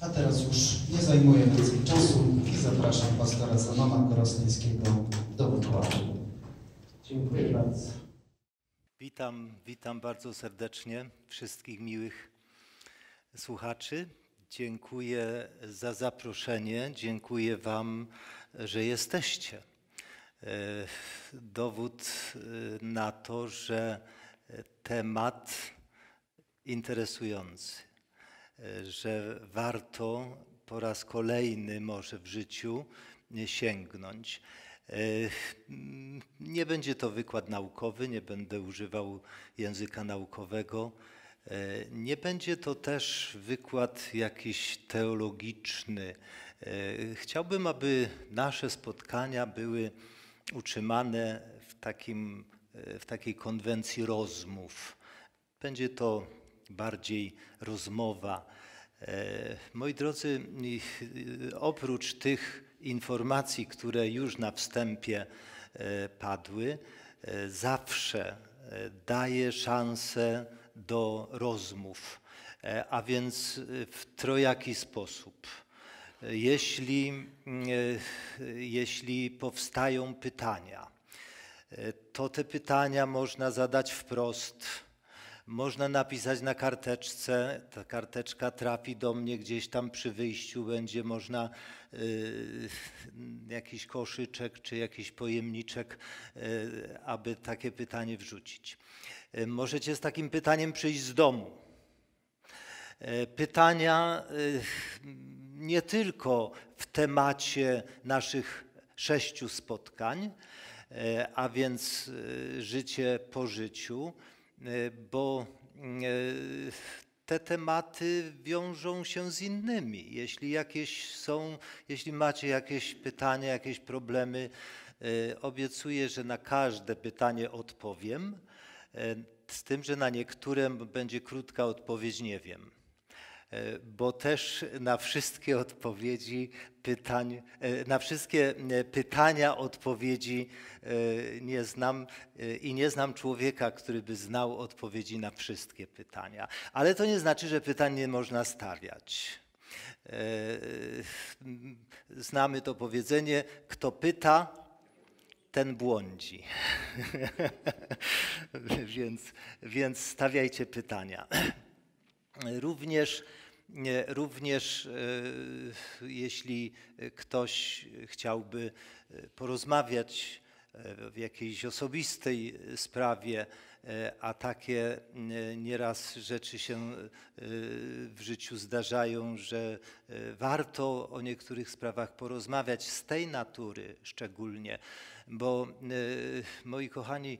A teraz już nie zajmuję więcej czasu i zapraszam pastora Zanona Korostyńskiego do wykładu. Dziękuję bardzo. Witam, witam bardzo serdecznie wszystkich miłych słuchaczy. Dziękuję za zaproszenie, dziękuję Wam, że jesteście. E, dowód e, na to, że temat interesujący, E, że warto po raz kolejny może w życiu sięgnąć. E, nie będzie to wykład naukowy, nie będę używał języka naukowego. E, nie będzie to też wykład jakiś teologiczny. Chciałbym, aby nasze spotkania były utrzymane w, takim, w takiej konwencji rozmów. Będzie to bardziej rozmowa. E, moi drodzy, e, oprócz tych informacji, które już na wstępie e, padły, zawsze daje szansę do rozmów, a więc w trojaki sposób. Jeśli, jeśli powstają pytania, to te pytania można zadać wprost można napisać na karteczce, ta karteczka trafi do mnie gdzieś tam przy wyjściu, będzie można y, jakiś koszyczek czy jakiś pojemniczek, y, aby takie pytanie wrzucić. Y, możecie z takim pytaniem przyjść z domu. Y, pytania y, nie tylko w temacie naszych sześciu spotkań, y, a więc życie po życiu E, bo mm, e, te tematy wiążą się z innymi. Jeśli jakieś są, jeśli macie jakieś pytania, jakieś problemy, e, obiecuję, że na każde pytanie odpowiem, z tym, że na niektóre będzie krótka odpowiedź, nie wiem. E, bo też na wszystkie odpowiedzi pytań, e, na wszystkie e, pytania odpowiedzi nie znam i nie znam człowieka, który by znał odpowiedzi na wszystkie pytania. Ale to nie znaczy, że pytań nie można stawiać. Znamy to powiedzenie, kto pyta, ten błądzi. więc, więc stawiajcie pytania. Również Również e, jeśli ktoś chciałby e, porozmawiać e, w jakiejś osobistej sprawie, a takie nieraz rzeczy się w życiu zdarzają, że warto o niektórych sprawach porozmawiać z tej natury szczególnie, bo moi kochani,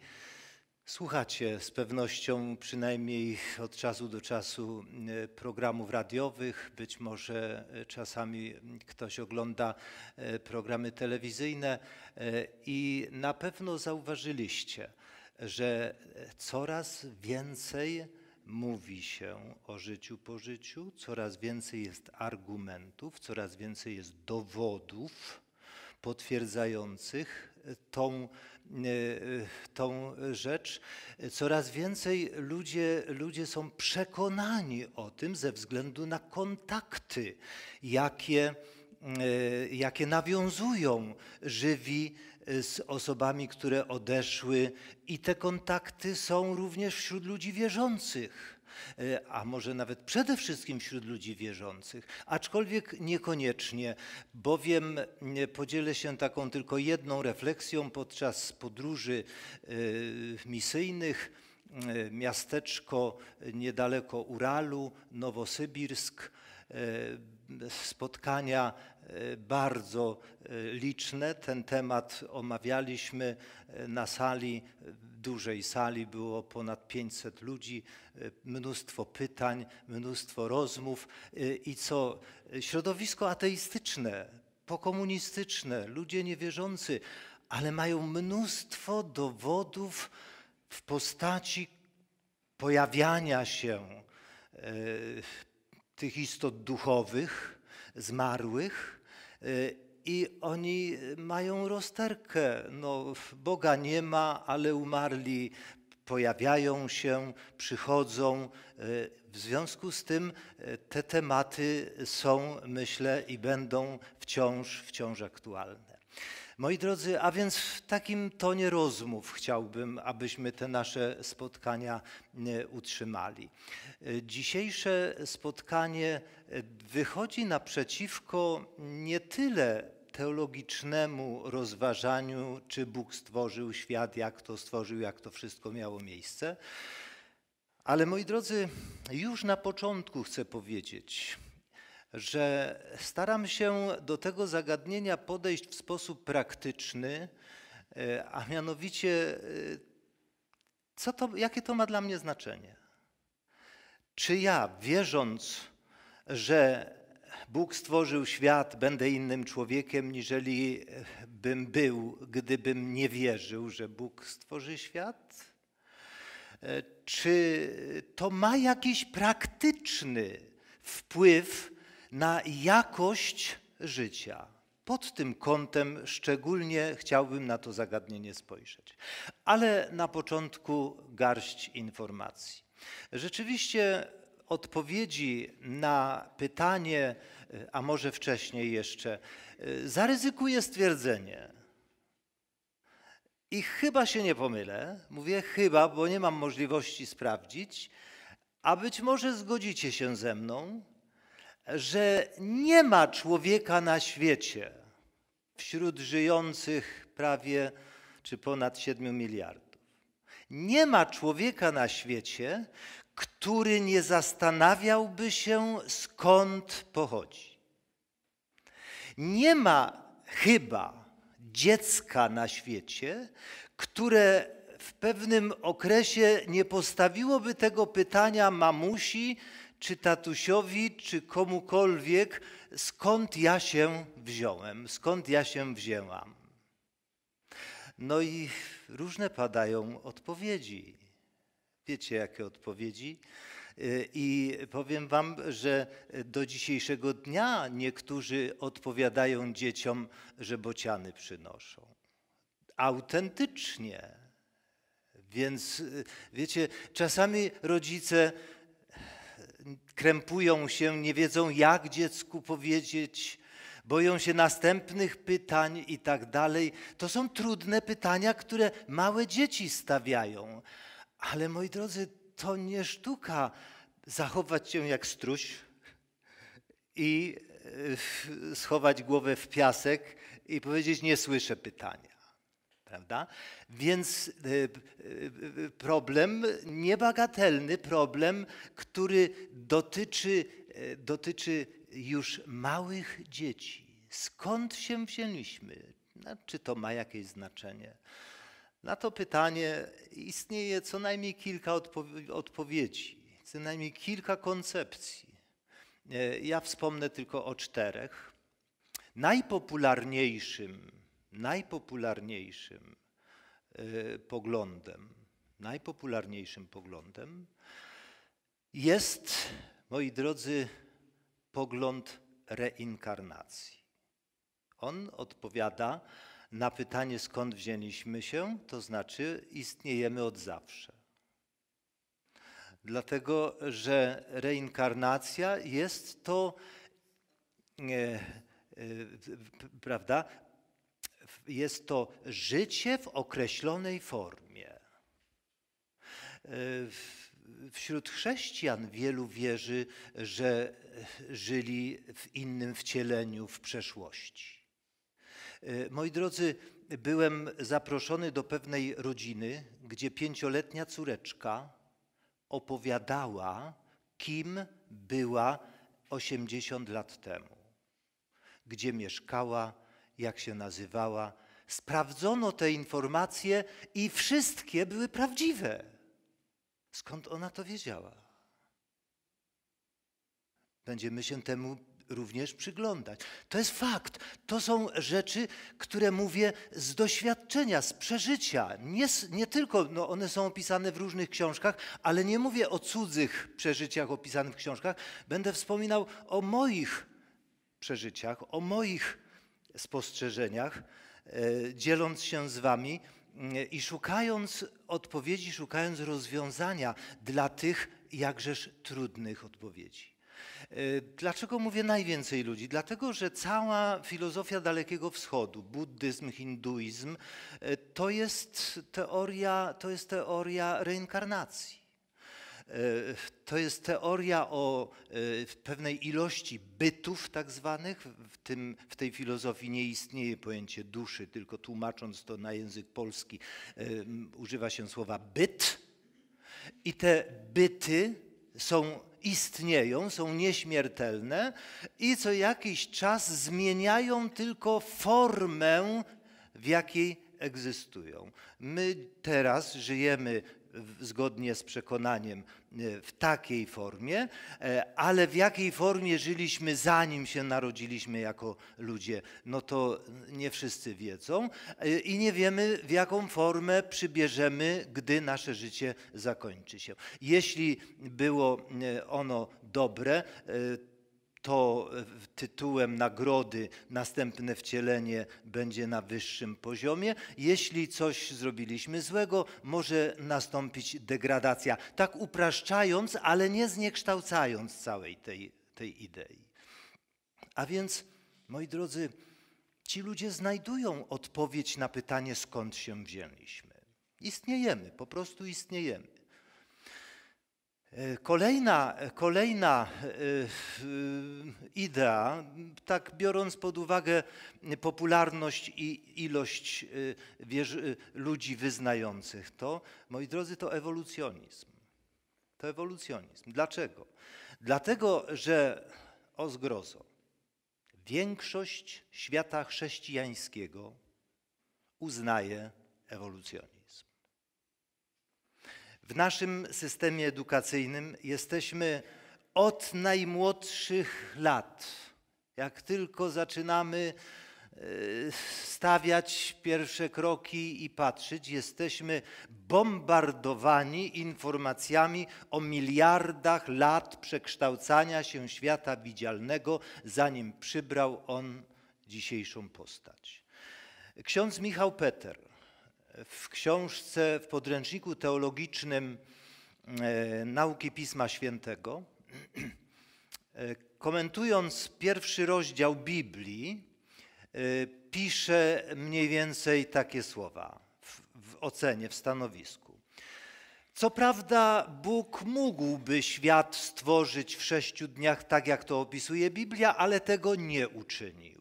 Słuchacie z pewnością przynajmniej od czasu do czasu e, programów radiowych, być może e, czasami ktoś ogląda e, programy telewizyjne i na pewno zauważyliście, że coraz więcej mówi się o życiu po życiu, coraz więcej jest argumentów, coraz więcej jest dowodów potwierdzających tą Y, y, tą rzecz. Coraz więcej ludzie, ludzie są przekonani o tym ze względu na kontakty, jakie, y, jakie nawiązują żywi z osobami, które odeszły, i te kontakty są również wśród ludzi wierzących. E, a może nawet przede wszystkim wśród ludzi wierzących, aczkolwiek niekoniecznie, bowiem e, podzielę się taką tylko jedną refleksją podczas podróży e, misyjnych. Miasteczko niedaleko Uralu, Nowosybirsk, spotkania E, bardzo e, liczne. Ten temat omawialiśmy e, na sali, dużej sali było ponad 500 ludzi, mnóstwo pytań, mnóstwo rozmów i co środowisko ateistyczne, pokomunistyczne, ludzie niewierzący, ale mają mnóstwo dowodów w postaci pojawiania się tych istot duchowych, zmarłych, Y, I oni mają rozterkę. No, Boga nie ma, ale umarli, pojawiają się, przychodzą. Y, w związku z tym y, te tematy są, myślę, i będą wciąż, wciąż aktualne. Moi drodzy, a więc w takim tonie rozmów chciałbym, abyśmy te nasze spotkania e, utrzymali. E, dzisiejsze spotkanie e, wychodzi naprzeciwko nie tyle teologicznemu rozważaniu, czy Bóg stworzył świat, jak to stworzył, jak to wszystko miało miejsce. Ale moi drodzy, już na początku chcę powiedzieć, że staram się do tego zagadnienia podejść w sposób praktyczny, e, a mianowicie, e, co to, jakie to ma dla mnie znaczenie? Czy ja, wierząc, że Bóg stworzył świat, będę innym człowiekiem, niżeli e, bym był, gdybym nie wierzył, że Bóg stworzy świat? Czy to ma jakiś praktyczny wpływ na jakość życia. Pod tym kątem szczególnie chciałbym na to zagadnienie spojrzeć. Ale na początku garść informacji. Rzeczywiście odpowiedzi na pytanie, a może wcześniej jeszcze, zaryzykuję stwierdzenie. I chyba się nie pomylę, mówię chyba, bo nie mam możliwości sprawdzić, a być może zgodzicie się ze mną, że nie ma człowieka na świecie wśród żyjących prawie czy ponad 7 miliardów. Nie ma człowieka na świecie, który nie zastanawiałby się, skąd pochodzi. Nie ma chyba dziecka na świecie, które w pewnym okresie nie postawiłoby tego pytania mamusi, czy tatusiowi, czy komukolwiek, skąd ja się wziąłem, skąd ja się wzięłam. No i różne padają odpowiedzi. Wiecie, jakie odpowiedzi? Y, I powiem Wam, że do dzisiejszego dnia niektórzy odpowiadają dzieciom, że bociany przynoszą. Autentycznie. Więc y, wiecie, czasami rodzice krępują się, nie wiedzą jak dziecku powiedzieć, boją się następnych pytań i tak dalej. To są trudne pytania, które małe dzieci stawiają. Ale moi drodzy, to nie sztuka zachować się jak struś i e, schować głowę w piasek i powiedzieć: Nie słyszę pytania. Prawda? Więc e, e, e, problem niebagatelny, problem, który dotyczy, dotyczy już małych dzieci. Skąd się wzięliśmy? No, czy to ma jakieś znaczenie? Na to pytanie istnieje co najmniej kilka odpo odpowiedzi, co najmniej kilka koncepcji. Ja wspomnę tylko o czterech. Najpopularniejszym najpopularniejszym y, poglądem, najpopularniejszym poglądem jest, moi drodzy, pogląd reinkarnacji. On odpowiada na pytanie, skąd wzięliśmy się, to znaczy istniejemy od zawsze. Dlatego, że reinkarnacja jest to, e, e, prawda, jest to życie w określonej formie. E, wśród chrześcijan wielu wierzy, że żyli w innym wcieleniu w przeszłości. E, moi drodzy, byłem zaproszony do pewnej rodziny, gdzie pięcioletnia córeczka opowiadała, kim była 80 lat temu, gdzie mieszkała, jak się nazywała. Sprawdzono te informacje i wszystkie były prawdziwe. Skąd ona to wiedziała? Będziemy się temu również przyglądać. To jest fakt. To są rzeczy, które mówię z doświadczenia, z przeżycia. Nie, nie tylko no one są opisane w różnych książkach, ale nie mówię o cudzych przeżyciach opisanych w książkach. Będę wspominał o moich przeżyciach, o moich spostrzeżeniach, e, dzieląc się z Wami mm, i szukając odpowiedzi, szukając rozwiązania dla tych jakżeż trudnych odpowiedzi. E, dlaczego mówię najwięcej ludzi? Dlatego, że cała filozofia Dalekiego Wschodu, buddyzm, hinduizm, e, to jest teoria, to jest teoria reinkarnacji. E, to jest teoria o e, pewnej ilości bytów tak zwanych. W, tym, w tej filozofii nie istnieje pojęcie duszy, tylko tłumacząc to na język polski e, używa się słowa byt. I te byty są istnieją, są nieśmiertelne i co jakiś czas zmieniają tylko formę, w jakiej egzystują. My teraz żyjemy zgodnie z przekonaniem e, w takiej formie, e, ale w jakiej formie żyliśmy zanim się narodziliśmy jako ludzie, no to nie wszyscy wiedzą e, i nie wiemy w jaką formę przybierzemy, gdy nasze życie zakończy się. Jeśli było ono dobre, to e, tytułem nagrody następne wcielenie będzie na wyższym poziomie. Jeśli coś zrobiliśmy złego, może nastąpić degradacja. Tak upraszczając, ale nie zniekształcając całej tej, tej idei. A więc, moi drodzy, ci ludzie znajdują odpowiedź na pytanie, skąd się wzięliśmy. Istniejemy, po prostu istniejemy. Kolejna, kolejna y, y, idea, tak biorąc pod uwagę popularność i ilość y, ludzi wyznających to, moi drodzy, to ewolucjonizm. To ewolucjonizm. Dlaczego? Dlatego, że o zgrozo, większość świata chrześcijańskiego uznaje ewolucjonizm. W naszym systemie edukacyjnym jesteśmy od najmłodszych lat. Jak tylko zaczynamy e, stawiać pierwsze kroki i patrzeć, jesteśmy bombardowani informacjami o miliardach lat przekształcania się świata widzialnego, zanim przybrał on dzisiejszą postać. Ksiądz Michał Peter w książce, w podręczniku teologicznym e, Nauki Pisma Świętego, e, komentując pierwszy rozdział Biblii, e, pisze mniej więcej takie słowa w, w ocenie, w stanowisku. Co prawda, Bóg mógłby świat stworzyć w sześciu dniach, tak jak to opisuje Biblia, ale tego nie uczynił.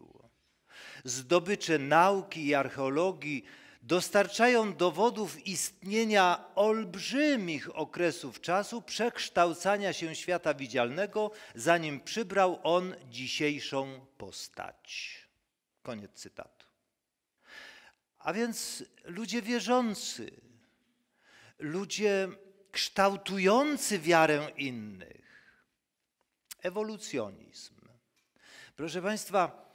Zdobycze nauki i archeologii dostarczają dowodów istnienia olbrzymich okresów czasu przekształcania się świata widzialnego, zanim przybrał on dzisiejszą postać. Koniec cytatu. A więc ludzie wierzący, ludzie kształtujący wiarę innych, ewolucjonizm. Proszę Państwa,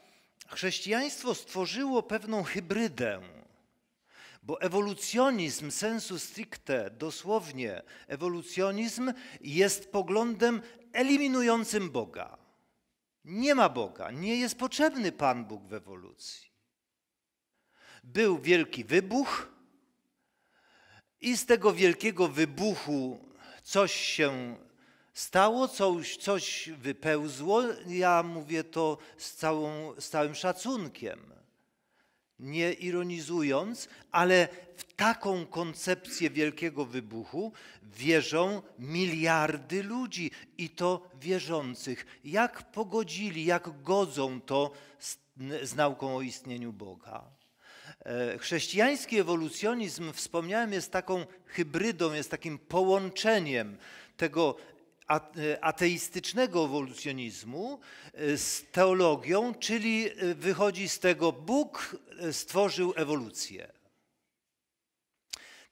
chrześcijaństwo stworzyło pewną hybrydę bo ewolucjonizm sensu stricte, dosłownie, ewolucjonizm jest poglądem eliminującym Boga. Nie ma Boga, nie jest potrzebny Pan Bóg w ewolucji. Był wielki wybuch i z tego wielkiego wybuchu coś się stało, coś, coś wypełzło. Ja mówię to z, całą, z całym szacunkiem nie ironizując, ale w taką koncepcję wielkiego wybuchu wierzą miliardy ludzi i to wierzących. Jak pogodzili, jak godzą to z, z nauką o istnieniu Boga? E, chrześcijański ewolucjonizm, wspomniałem, jest taką hybrydą, jest takim połączeniem tego E, ateistycznego ewolucjonizmu e, z teologią, czyli e, wychodzi z tego Bóg stworzył ewolucję.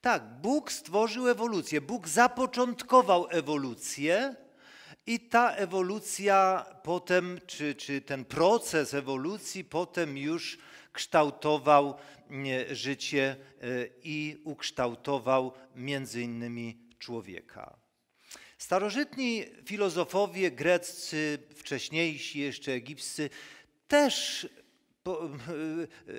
Tak, Bóg stworzył ewolucję, Bóg zapoczątkował ewolucję i ta ewolucja potem, czy, czy ten proces ewolucji potem już kształtował życie i ukształtował między innymi człowieka. Starożytni filozofowie greccy, wcześniejsi jeszcze egipscy, też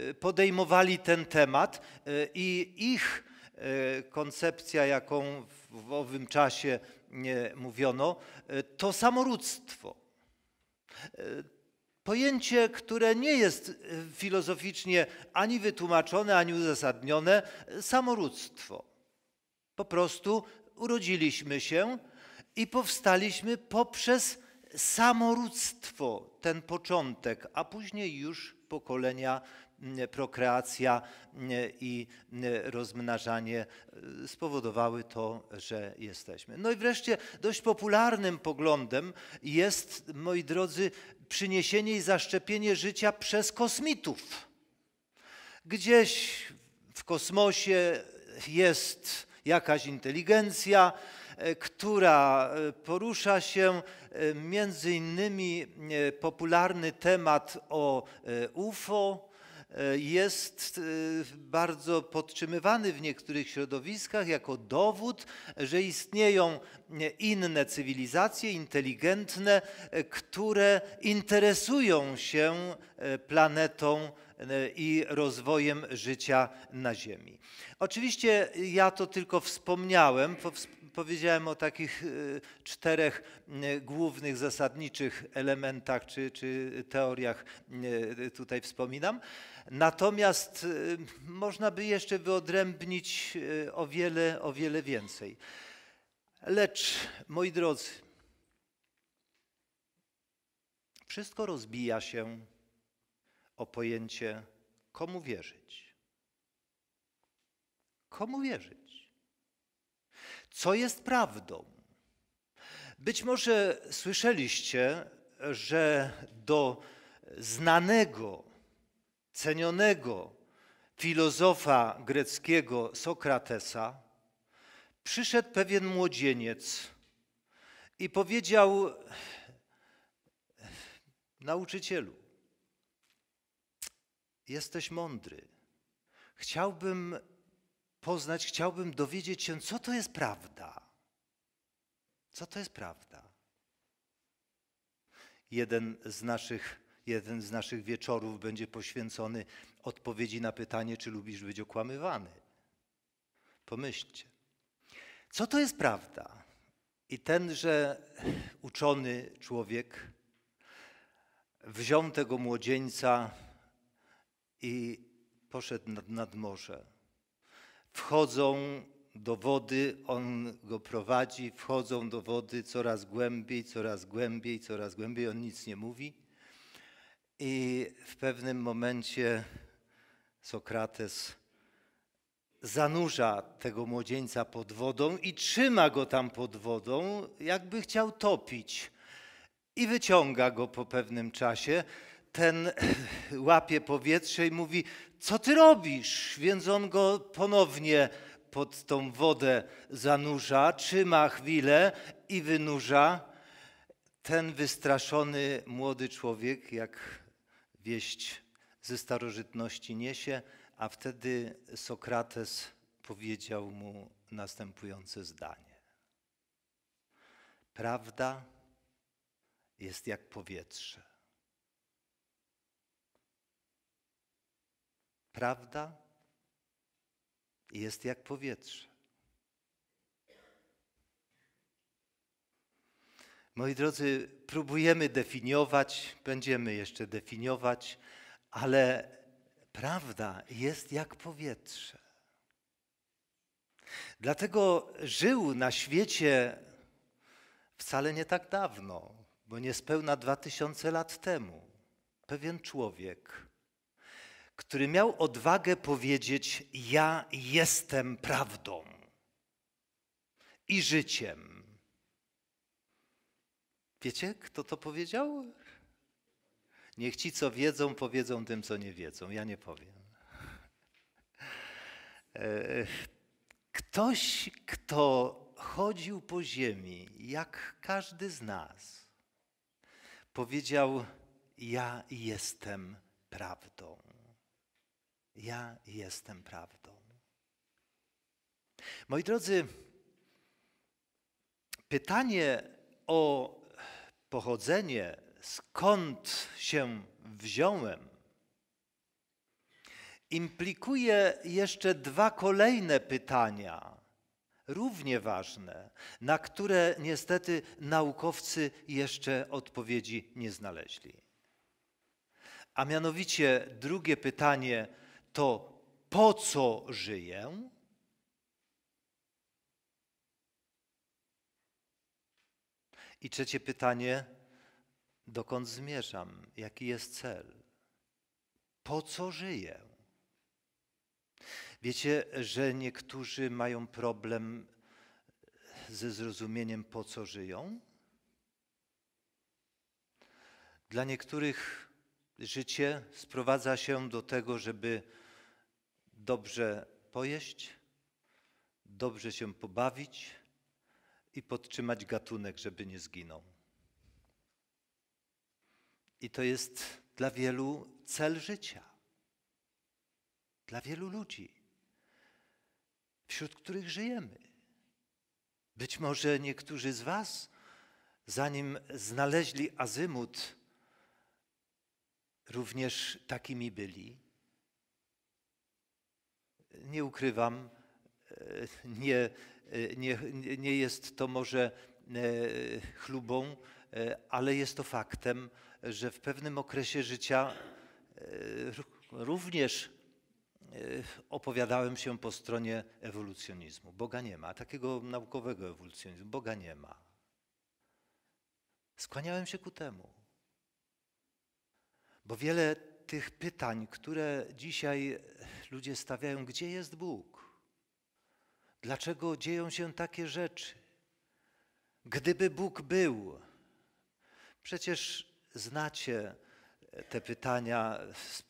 e, podejmowali ten temat e, i ich e, koncepcja, jaką w owym czasie mówiono, to samorództwo. Pojęcie, które nie jest filozoficznie ani wytłumaczone, ani uzasadnione, samorództwo. Po prostu urodziliśmy się, i powstaliśmy poprzez samorództwo, ten początek, a później już pokolenia prokreacja i rozmnażanie e, spowodowały to, że jesteśmy. No i wreszcie dość popularnym poglądem jest, moi drodzy, przyniesienie i zaszczepienie życia przez kosmitów. Gdzieś w kosmosie jest jakaś inteligencja, E, która e, porusza się e, między innymi popularny temat o UFO, jest bardzo podtrzymywany w niektórych środowiskach jako dowód, że istnieją inne cywilizacje inteligentne, które interesują się planetą i rozwojem życia na Ziemi. Oczywiście ja to tylko wspomniałem, powiedziałem o takich y, czterech y, głównych, zasadniczych elementach czy, czy teoriach y, tutaj wspominam. Natomiast można by jeszcze wyodrębnić o wiele, o wiele więcej. Lecz, moi drodzy, wszystko rozbija się o pojęcie, komu wierzyć. Komu wierzyć? co jest prawdą. Być może słyszeliście, że do znanego, cenionego filozofa greckiego Sokratesa przyszedł pewien młodzieniec i powiedział: Nauczycielu, jesteś mądry. Chciałbym poznać, chciałbym dowiedzieć się, co to jest prawda. Co to jest prawda? Jeden z naszych, jeden z naszych wieczorów będzie poświęcony odpowiedzi na pytanie, czy lubisz być okłamywany. Pomyślcie. Co to jest prawda? I tenże uczony człowiek wziął tego młodzieńca i poszedł nad, nad morze wchodzą do wody, on go prowadzi, wchodzą do wody coraz głębiej, coraz głębiej, coraz głębiej, on nic nie mówi. I w pewnym momencie Sokrates zanurza tego młodzieńca pod wodą i trzyma go tam pod wodą, jakby chciał topić. I wyciąga go po pewnym czasie ten łapie powietrze i mówi: Co ty robisz? Więc on go ponownie pod tą wodę zanurza, trzyma chwilę i wynurza. Ten wystraszony młody człowiek, jak wieść ze starożytności niesie, a wtedy Sokrates powiedział mu następujące zdanie: Prawda jest jak powietrze. Prawda jest jak powietrze. Moi drodzy, próbujemy definiować, będziemy jeszcze definiować, ale prawda jest jak powietrze. Dlatego żył na świecie wcale nie tak dawno, bo niespełna dwa tysiące lat temu, pewien człowiek, który miał odwagę powiedzieć: Ja jestem prawdą i życiem. Wiecie, kto to powiedział? Niech ci, co wiedzą, powiedzą tym, co nie wiedzą. Ja nie powiem. E, ktoś, kto chodził po ziemi, jak każdy z nas, powiedział: Ja jestem prawdą. Ja jestem prawdą. Moi drodzy, pytanie o pochodzenie, skąd się wziąłem, implikuje jeszcze dwa kolejne pytania, równie ważne, na które niestety naukowcy jeszcze odpowiedzi nie znaleźli. A mianowicie drugie pytanie, to po co żyję? I trzecie pytanie, dokąd zmierzam? Jaki jest cel? Po co żyję? Wiecie, że niektórzy mają problem ze zrozumieniem, po co żyją? Dla niektórych życie sprowadza się do tego, żeby dobrze pojeść, dobrze się pobawić i podtrzymać gatunek, żeby nie zginął. I to jest dla wielu cel życia, dla wielu ludzi, wśród których żyjemy. Być może niektórzy z Was, zanim znaleźli azymut, również takimi byli nie ukrywam, e, nie, e, nie, nie jest to może e, chlubą, ale jest to faktem, że w pewnym okresie życia również opowiadałem się po stronie ewolucjonizmu. Boga nie ma, takiego naukowego ewolucjonizmu. Boga nie ma. Skłaniałem się ku temu. Bo wiele tych pytań, które dzisiaj ludzie stawiają, gdzie jest Bóg? Dlaczego dzieją się takie rzeczy? Gdyby Bóg był. Przecież znacie te pytania,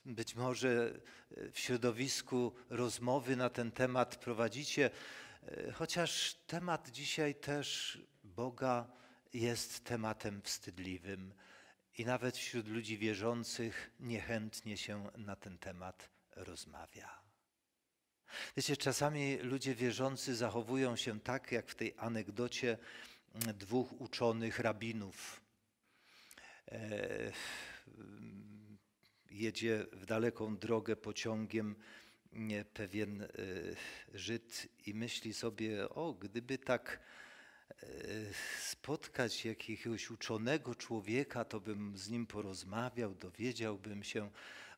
być może w środowisku rozmowy na ten temat prowadzicie, chociaż temat dzisiaj też Boga jest tematem wstydliwym i nawet wśród ludzi wierzących niechętnie się na ten temat rozmawia. Wiecie, czasami ludzie wierzący zachowują się tak, jak w tej anegdocie mm, dwóch uczonych rabinów. E, mm, jedzie w daleką drogę pociągiem pewien e, Żyd i myśli sobie, o, gdyby tak e, spotkać jakiegoś uczonego człowieka, to bym z nim porozmawiał, dowiedziałbym się,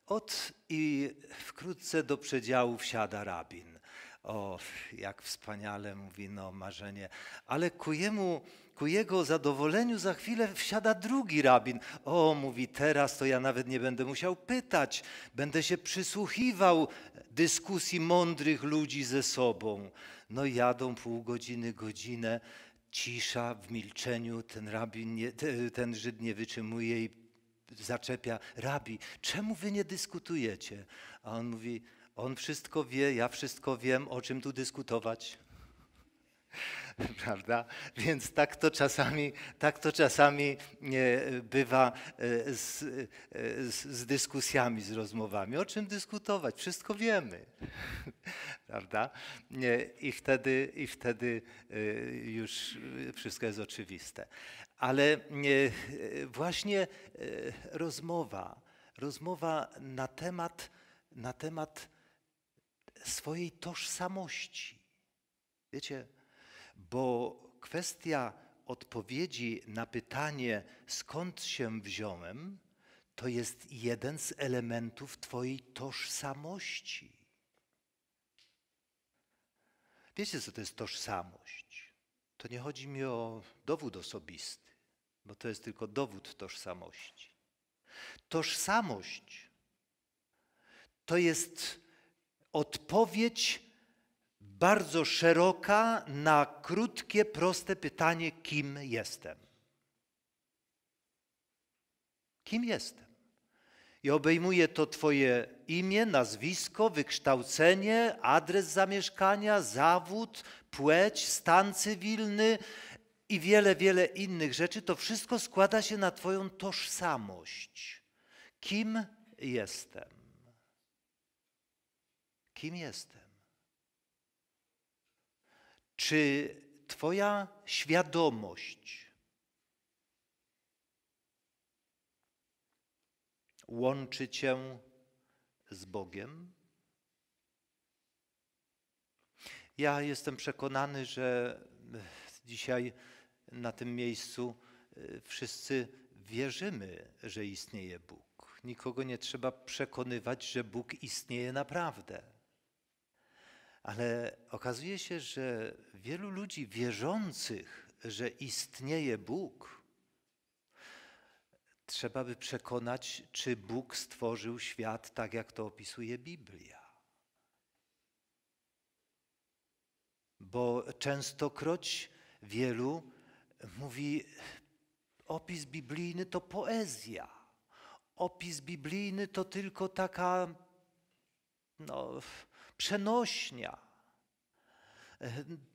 Ot i wkrótce do przedziału wsiada rabin. O, jak wspaniale mówi, no marzenie. Ale ku, jemu, ku jego zadowoleniu za chwilę wsiada drugi rabin. O, mówi, teraz to ja nawet nie będę musiał pytać. Będę się przysłuchiwał dyskusji mądrych ludzi ze sobą. No jadą pół godziny, godzinę. Cisza w milczeniu, ten, rabin nie, ten Żyd nie wyczymuje i zaczepia, rabi, czemu wy nie dyskutujecie? A on mówi, on wszystko wie, ja wszystko wiem, o czym tu dyskutować. Prawda? Więc tak to czasami, tak to czasami e, bywa e, e, z, z dyskusjami, z rozmowami. O czym dyskutować? Wszystko wiemy. Prawda? I wtedy, I wtedy już wszystko jest oczywiste. Ale e, właśnie e, rozmowa, rozmowa na temat, na temat swojej tożsamości. Wiecie, bo kwestia odpowiedzi na pytanie, skąd się wziąłem, to jest jeden z elementów Twojej tożsamości. Wiecie, co to jest tożsamość? To nie chodzi mi o dowód osobisty bo to jest tylko dowód tożsamości. Tożsamość to jest odpowiedź bardzo szeroka na krótkie, proste pytanie, kim jestem. Kim jestem? I obejmuje to Twoje imię, nazwisko, wykształcenie, adres zamieszkania, zawód, płeć, stan cywilny, i wiele, wiele innych rzeczy, to wszystko składa się na Twoją tożsamość. Kim jestem? Kim jestem? Czy Twoja świadomość łączy Cię z Bogiem? Ja jestem przekonany, że e, dzisiaj na tym miejscu e, wszyscy wierzymy, że istnieje Bóg. Nikogo nie trzeba przekonywać, że Bóg istnieje naprawdę. Ale okazuje się, że wielu ludzi wierzących, że istnieje Bóg, trzeba by przekonać, czy Bóg stworzył świat tak, jak to opisuje Biblia. Bo częstokroć wielu mówi, opis biblijny to poezja. Opis biblijny to tylko taka no, przenośnia.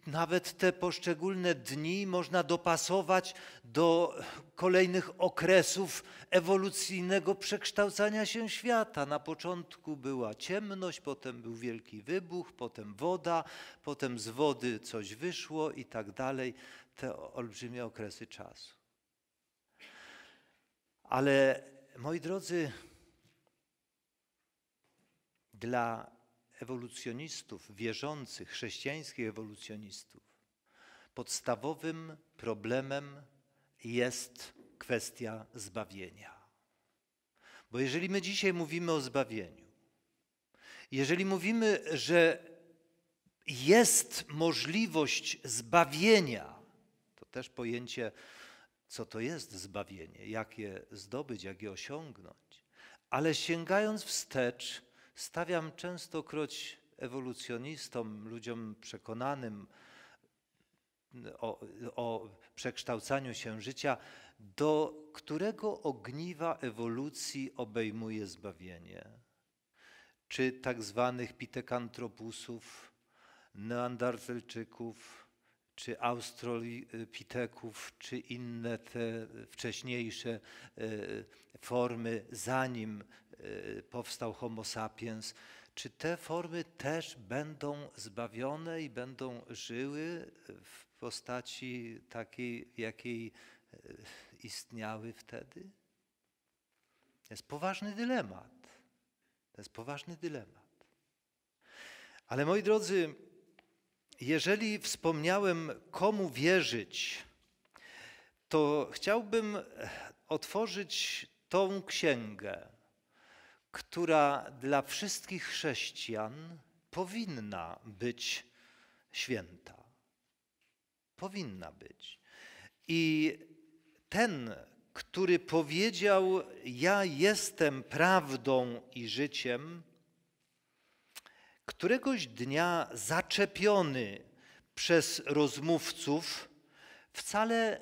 Nawet te poszczególne dni można dopasować do kolejnych okresów ewolucyjnego przekształcania się świata. Na początku była ciemność, potem był wielki wybuch, potem woda, potem z wody coś wyszło i tak dalej te olbrzymie okresy czasu. Ale moi drodzy, dla ewolucjonistów, wierzących, chrześcijańskich ewolucjonistów, podstawowym problemem jest kwestia zbawienia. Bo jeżeli my dzisiaj mówimy o zbawieniu, jeżeli mówimy, że jest możliwość zbawienia, też pojęcie, co to jest zbawienie, jak je zdobyć, jak je osiągnąć. Ale sięgając wstecz, stawiam częstokroć ewolucjonistom, ludziom przekonanym o, o przekształcaniu się życia, do którego ogniwa ewolucji obejmuje zbawienie? Czy tak zwanych pitekantropusów, neandertalczyków, czy piteków, czy inne te wcześniejsze e, formy, zanim e, powstał Homo sapiens, czy te formy też będą zbawione i będą żyły w postaci takiej, jakiej e, istniały wtedy? To jest poważny dylemat. To jest poważny dylemat. Ale moi drodzy, jeżeli wspomniałem, komu wierzyć, to chciałbym e, otworzyć tą księgę, która dla wszystkich chrześcijan powinna być święta. Powinna być. I ten, który powiedział: Ja jestem prawdą i życiem, Któregoś dnia zaczepiony przez rozmówców, wcale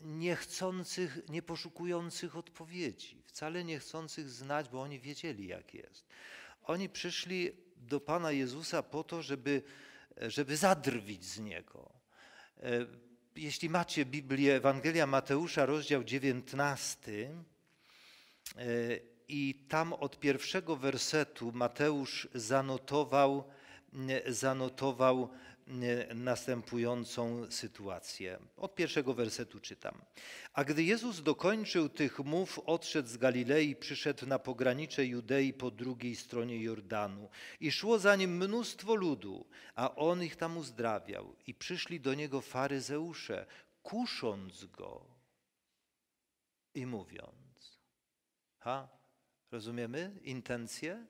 niechcących, nie poszukujących odpowiedzi, wcale niechcących znać, bo oni wiedzieli, jak jest. Oni przyszli do Pana Jezusa po to, żeby, żeby zadrwić z Niego. E, jeśli macie Biblię, Ewangelia Mateusza, rozdział 19, i tam od pierwszego wersetu Mateusz zanotował, mm, zanotował mm, następującą sytuację. Od pierwszego wersetu czytam. A gdy Jezus dokończył tych mów, odszedł z Galilei, przyszedł na pogranicze Judei po drugiej stronie Jordanu. I szło za nim mnóstwo ludu, a on ich tam uzdrawiał. I przyszli do niego faryzeusze, kusząc go i mówiąc: Ha, Rozumiemy intencje?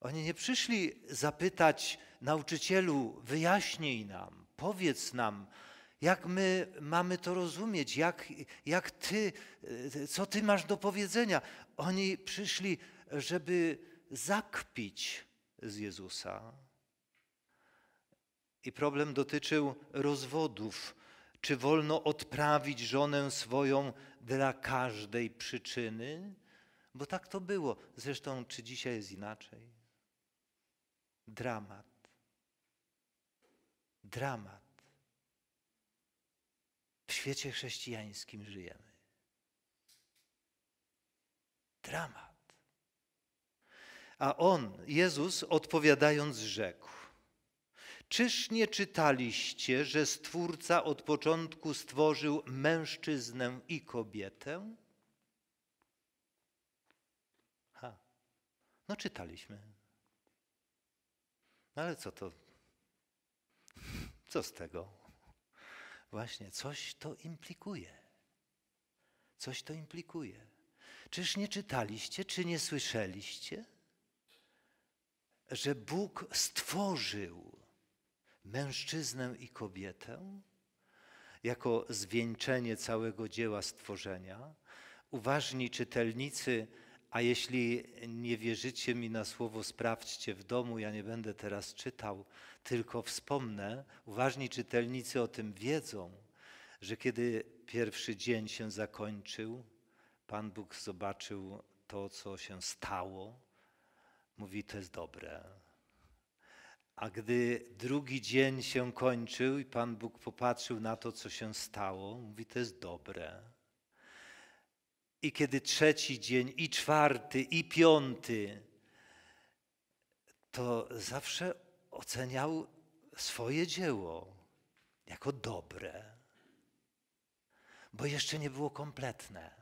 Oni nie przyszli zapytać nauczycielu, wyjaśnij nam, powiedz nam, jak my mamy to rozumieć, jak, jak ty, co ty masz do powiedzenia. Oni przyszli, żeby zakpić z Jezusa. I problem dotyczył rozwodów. Czy wolno odprawić żonę swoją dla każdej przyczyny? Bo tak to było. Zresztą, czy dzisiaj jest inaczej? Dramat. Dramat. W świecie chrześcijańskim żyjemy. Dramat. A on, Jezus, odpowiadając, rzekł: Czyż nie czytaliście, że Stwórca od początku stworzył mężczyznę i kobietę? No czytaliśmy. No ale co to? Co z tego? Właśnie, coś to implikuje. Coś to implikuje. Czyż nie czytaliście, czy nie słyszeliście, że Bóg stworzył mężczyznę i kobietę jako zwieńczenie całego dzieła stworzenia? Uważni czytelnicy a jeśli nie wierzycie mi na słowo, sprawdźcie w domu, ja nie będę teraz czytał, tylko wspomnę, uważni czytelnicy o tym wiedzą, że kiedy pierwszy dzień się zakończył, Pan Bóg zobaczył to, co się stało, mówi: To jest dobre. A gdy drugi dzień się kończył i Pan Bóg popatrzył na to, co się stało, mówi: To jest dobre. I kiedy trzeci dzień, i czwarty, i piąty, to zawsze oceniał swoje dzieło jako dobre, bo jeszcze nie było kompletne.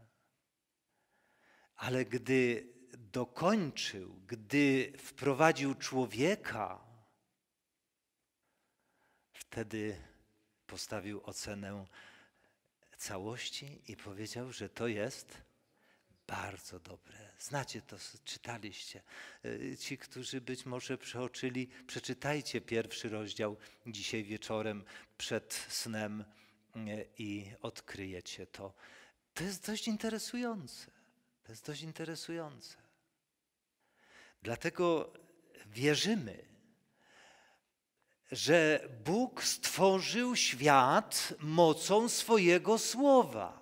Ale gdy dokończył, gdy wprowadził człowieka, wtedy postawił ocenę całości i powiedział, że to jest bardzo dobre. Znacie to, czytaliście. E, ci, którzy być może przeoczyli, przeczytajcie pierwszy rozdział dzisiaj wieczorem przed snem e, i odkryjecie to. To jest dość interesujące. To jest dość interesujące. Dlatego wierzymy, że Bóg stworzył świat mocą swojego słowa.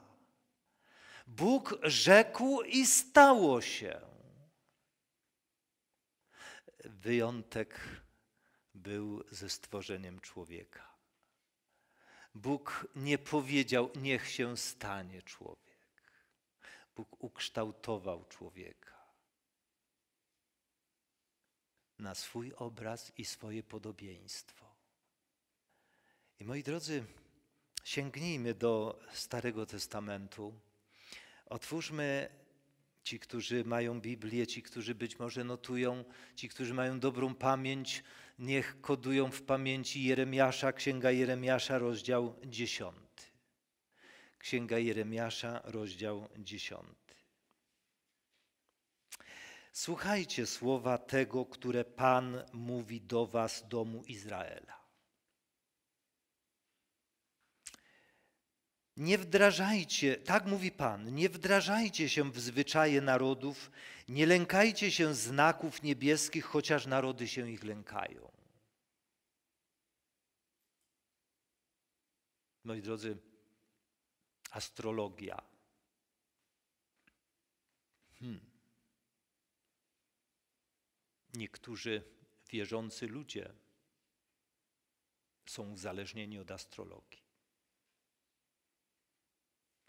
Bóg rzekł i stało się. Wyjątek był ze stworzeniem człowieka. Bóg nie powiedział, niech się stanie człowiek. Bóg ukształtował człowieka. na swój obraz i swoje podobieństwo. I moi drodzy, sięgnijmy do Starego Testamentu. Otwórzmy ci, którzy mają Biblię, ci, którzy być może notują, ci, którzy mają dobrą pamięć, niech kodują w pamięci Jeremiasza, Księga Jeremiasza, rozdział 10. Księga Jeremiasza, rozdział 10. Słuchajcie słowa tego, które Pan mówi do was, domu Izraela. Nie wdrażajcie, tak mówi Pan, nie wdrażajcie się w zwyczaje narodów, nie lękajcie się znaków niebieskich, chociaż narody się ich lękają. Moi drodzy, astrologia. Hmm niektórzy wierzący ludzie są uzależnieni od astrologii.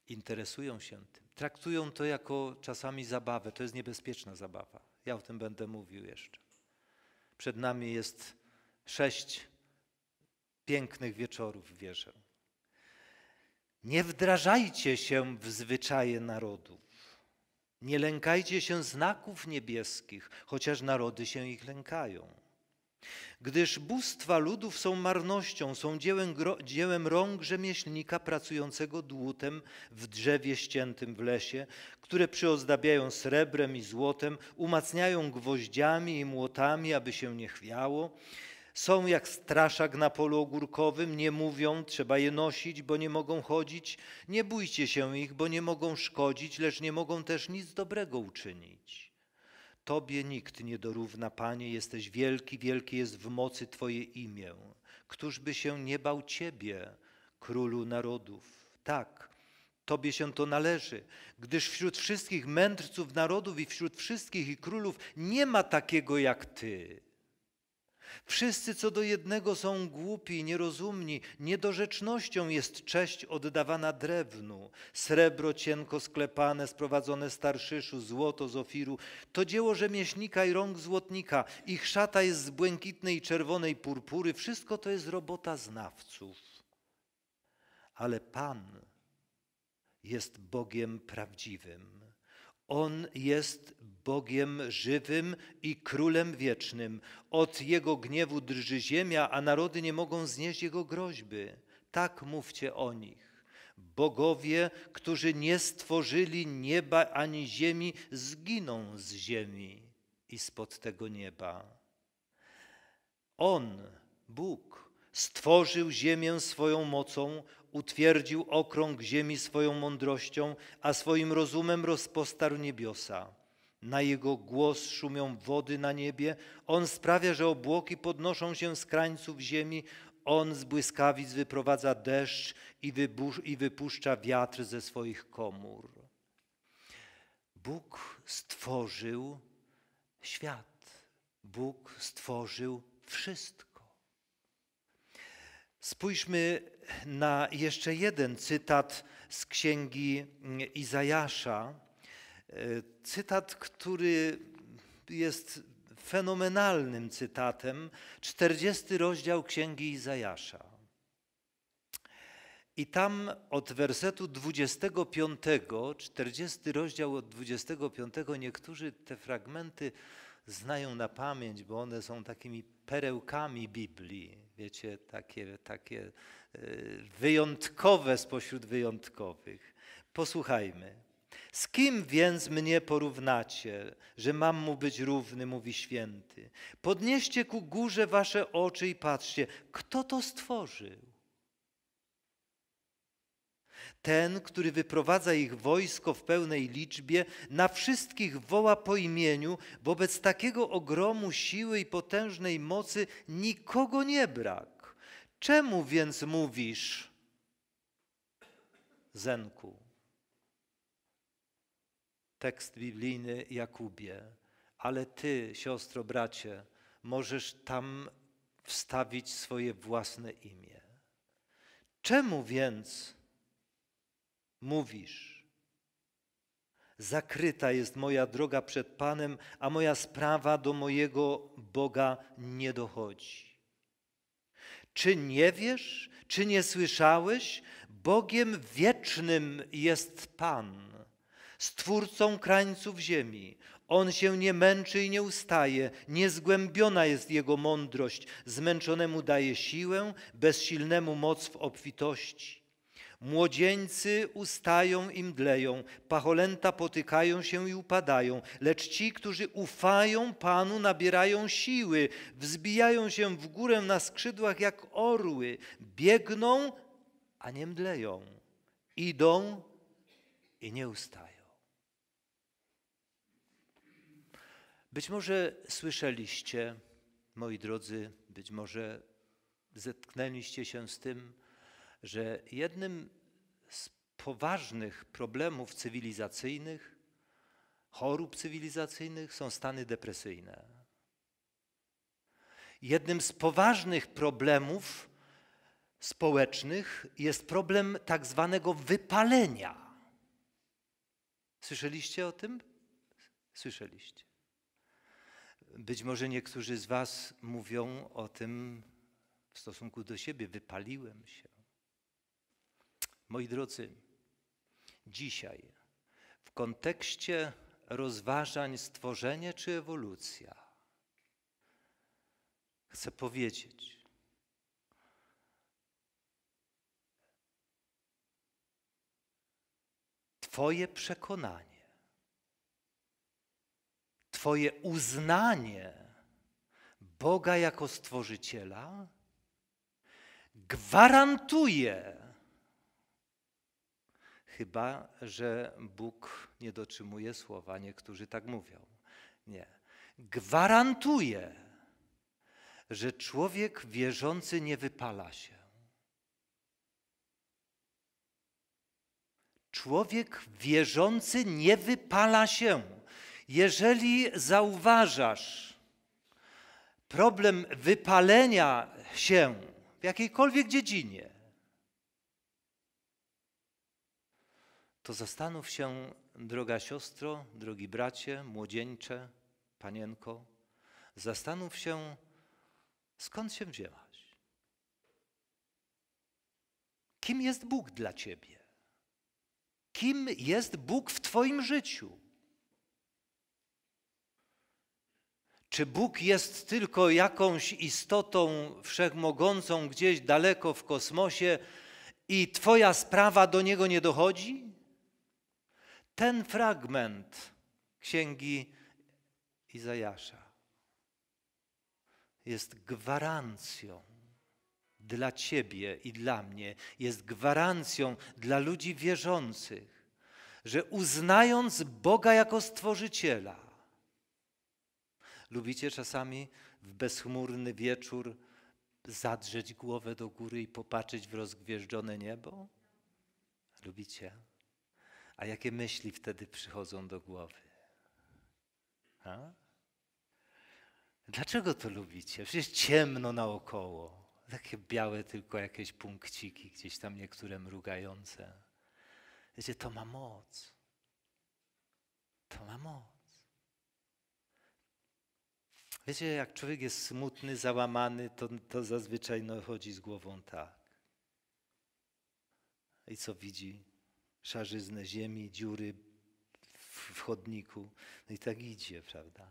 Interesują się tym. Traktują to jako czasami zabawę. To jest niebezpieczna zabawa. Ja o tym będę mówił jeszcze. Przed nami jest sześć pięknych wieczorów, wierzę. Nie wdrażajcie się w zwyczaje narodu. Nie lękajcie się znaków niebieskich, chociaż narody się ich lękają. Gdyż bóstwa ludów są marnością, są dziełem, dziełem rąk rzemieślnika pracującego dłutem w drzewie ściętym w lesie, które przyozdabiają srebrem i złotem, umacniają gwoździami i młotami, aby się nie chwiało są jak straszak na polu ogórkowym, nie mówią, trzeba je nosić, bo nie mogą chodzić. Nie bójcie się ich, bo nie mogą szkodzić, lecz nie mogą też nic dobrego uczynić. Tobie nikt nie dorówna, Panie, jesteś wielki, wielkie jest w mocy Twoje imię. Któż by się nie bał Ciebie, Królu Narodów? Tak, Tobie się to należy, gdyż wśród wszystkich mędrców narodów i wśród wszystkich i królów nie ma takiego jak Ty. Wszyscy co do jednego są głupi, nierozumni, niedorzecznością jest cześć oddawana drewnu, srebro cienko sklepane, sprowadzone z Tarszyszu, złoto z Ofiru, to dzieło rzemieślnika i rąk złotnika, ich szata jest z błękitnej i czerwonej purpury, wszystko to jest robota znawców. Ale Pan jest Bogiem prawdziwym on jest Bogiem żywym i królem wiecznym. Od jego gniewu drży ziemia, a narody nie mogą znieść jego groźby. Tak mówcie o nich. Bogowie, którzy nie stworzyli nieba ani ziemi, zginą z ziemi i spod tego nieba. On, Bóg, Stworzył ziemię swoją mocą, utwierdził okrąg ziemi swoją mądrością, a swoim rozumem rozpostarł niebiosa. Na jego głos szumią wody na niebie, on sprawia, że obłoki podnoszą się z krańców ziemi, on z błyskawic wyprowadza deszcz i, i wypuszcza wiatr ze swoich komór. Bóg stworzył świat, Bóg stworzył wszystko. Spójrzmy na jeszcze jeden cytat z księgi mm, Izajasza. E, cytat, który jest fenomenalnym cytatem, 40 rozdział księgi Izajasza. I tam od wersetu 25, 40 rozdział od 25, niektórzy te fragmenty znają na pamięć, bo one są takimi perełkami Biblii. Wiecie, takie, takie e, wyjątkowe spośród wyjątkowych. Posłuchajmy. Z kim więc mnie porównacie, że mam mu być równy, mówi święty? Podnieście ku górze wasze oczy i patrzcie, kto to stworzył? Ten, który wyprowadza ich wojsko w pełnej liczbie, na wszystkich woła po imieniu, wobec takiego ogromu siły i potężnej mocy nikogo nie brak. Czemu więc mówisz, Zenku? Tekst biblijny Jakubie. Ale ty, siostro, bracie, możesz tam wstawić swoje własne imię. Czemu więc? mówisz. Zakryta jest moja droga przed Panem, a moja sprawa do mojego Boga nie dochodzi. Czy nie wiesz, czy nie słyszałeś? Bogiem wiecznym jest Pan, stwórcą krańców ziemi. On się nie męczy i nie ustaje, niezgłębiona jest jego mądrość, zmęczonemu daje siłę, bezsilnemu moc w obfitości. Młodzieńcy ustają i mdleją, pacholęta potykają się i upadają, lecz ci, którzy ufają Panu, nabierają siły, wzbijają się w górę na skrzydłach jak orły, biegną, a nie mdleją, idą i nie ustają. Być może słyszeliście, moi drodzy, być może zetknęliście się z tym, że jednym z poważnych problemów cywilizacyjnych, chorób cywilizacyjnych są stany depresyjne. Jednym z poważnych problemów społecznych jest problem tak zwanego wypalenia. Słyszeliście o tym? Słyszeliście. Być może niektórzy z Was mówią o tym w stosunku do siebie: wypaliłem się. Moi drodzy, dzisiaj w kontekście rozważań stworzenie czy ewolucja, chcę powiedzieć, Twoje przekonanie, Twoje uznanie Boga jako stworzyciela gwarantuje, Chyba, że Bóg nie dotrzymuje słowa, niektórzy tak mówią. Nie. Gwarantuje, że człowiek wierzący nie wypala się. Człowiek wierzący nie wypala się. Jeżeli zauważasz problem wypalenia się w jakiejkolwiek dziedzinie, to zastanów się, droga siostro, drogi bracie, młodzieńcze, panienko, zastanów się, skąd się wzięłaś. Kim jest Bóg dla ciebie? Kim jest Bóg w twoim życiu? Czy Bóg jest tylko jakąś istotą wszechmogącą gdzieś daleko w kosmosie i Twoja sprawa do Niego nie dochodzi? ten fragment księgi Izajasza jest gwarancją dla ciebie i dla mnie, jest gwarancją dla ludzi wierzących, że uznając Boga jako stworzyciela, lubicie czasami w bezchmurny wieczór zadrzeć głowę do góry i popatrzeć w rozgwieżdżone niebo? Lubicie? A jakie myśli wtedy przychodzą do głowy? A? Dlaczego to lubicie? Przecież ciemno naokoło. Takie białe tylko jakieś punkciki, gdzieś tam niektóre mrugające. Wiecie, to ma moc. To ma moc. Wiecie, jak człowiek jest smutny, załamany, to, to zazwyczaj no, chodzi z głową tak. I co widzi? szarzyznę ziemi, dziury w chodniku. No i tak idzie, prawda?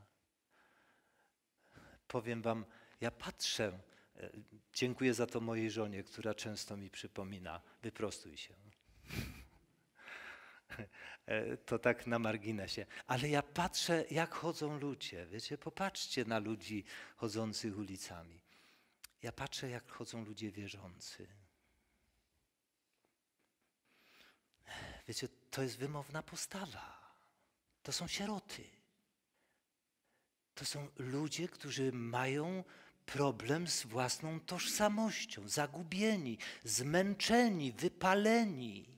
Powiem wam, ja patrzę, e, dziękuję za to mojej żonie, która często mi przypomina, wyprostuj się. E, to tak na marginesie. Ale ja patrzę, jak chodzą ludzie. Wiecie, popatrzcie na ludzi chodzących ulicami. Ja patrzę, jak chodzą ludzie wierzący. Wiecie, to jest wymowna postawa. To są sieroty. To są ludzie, którzy mają problem z własną tożsamością, zagubieni, zmęczeni, wypaleni.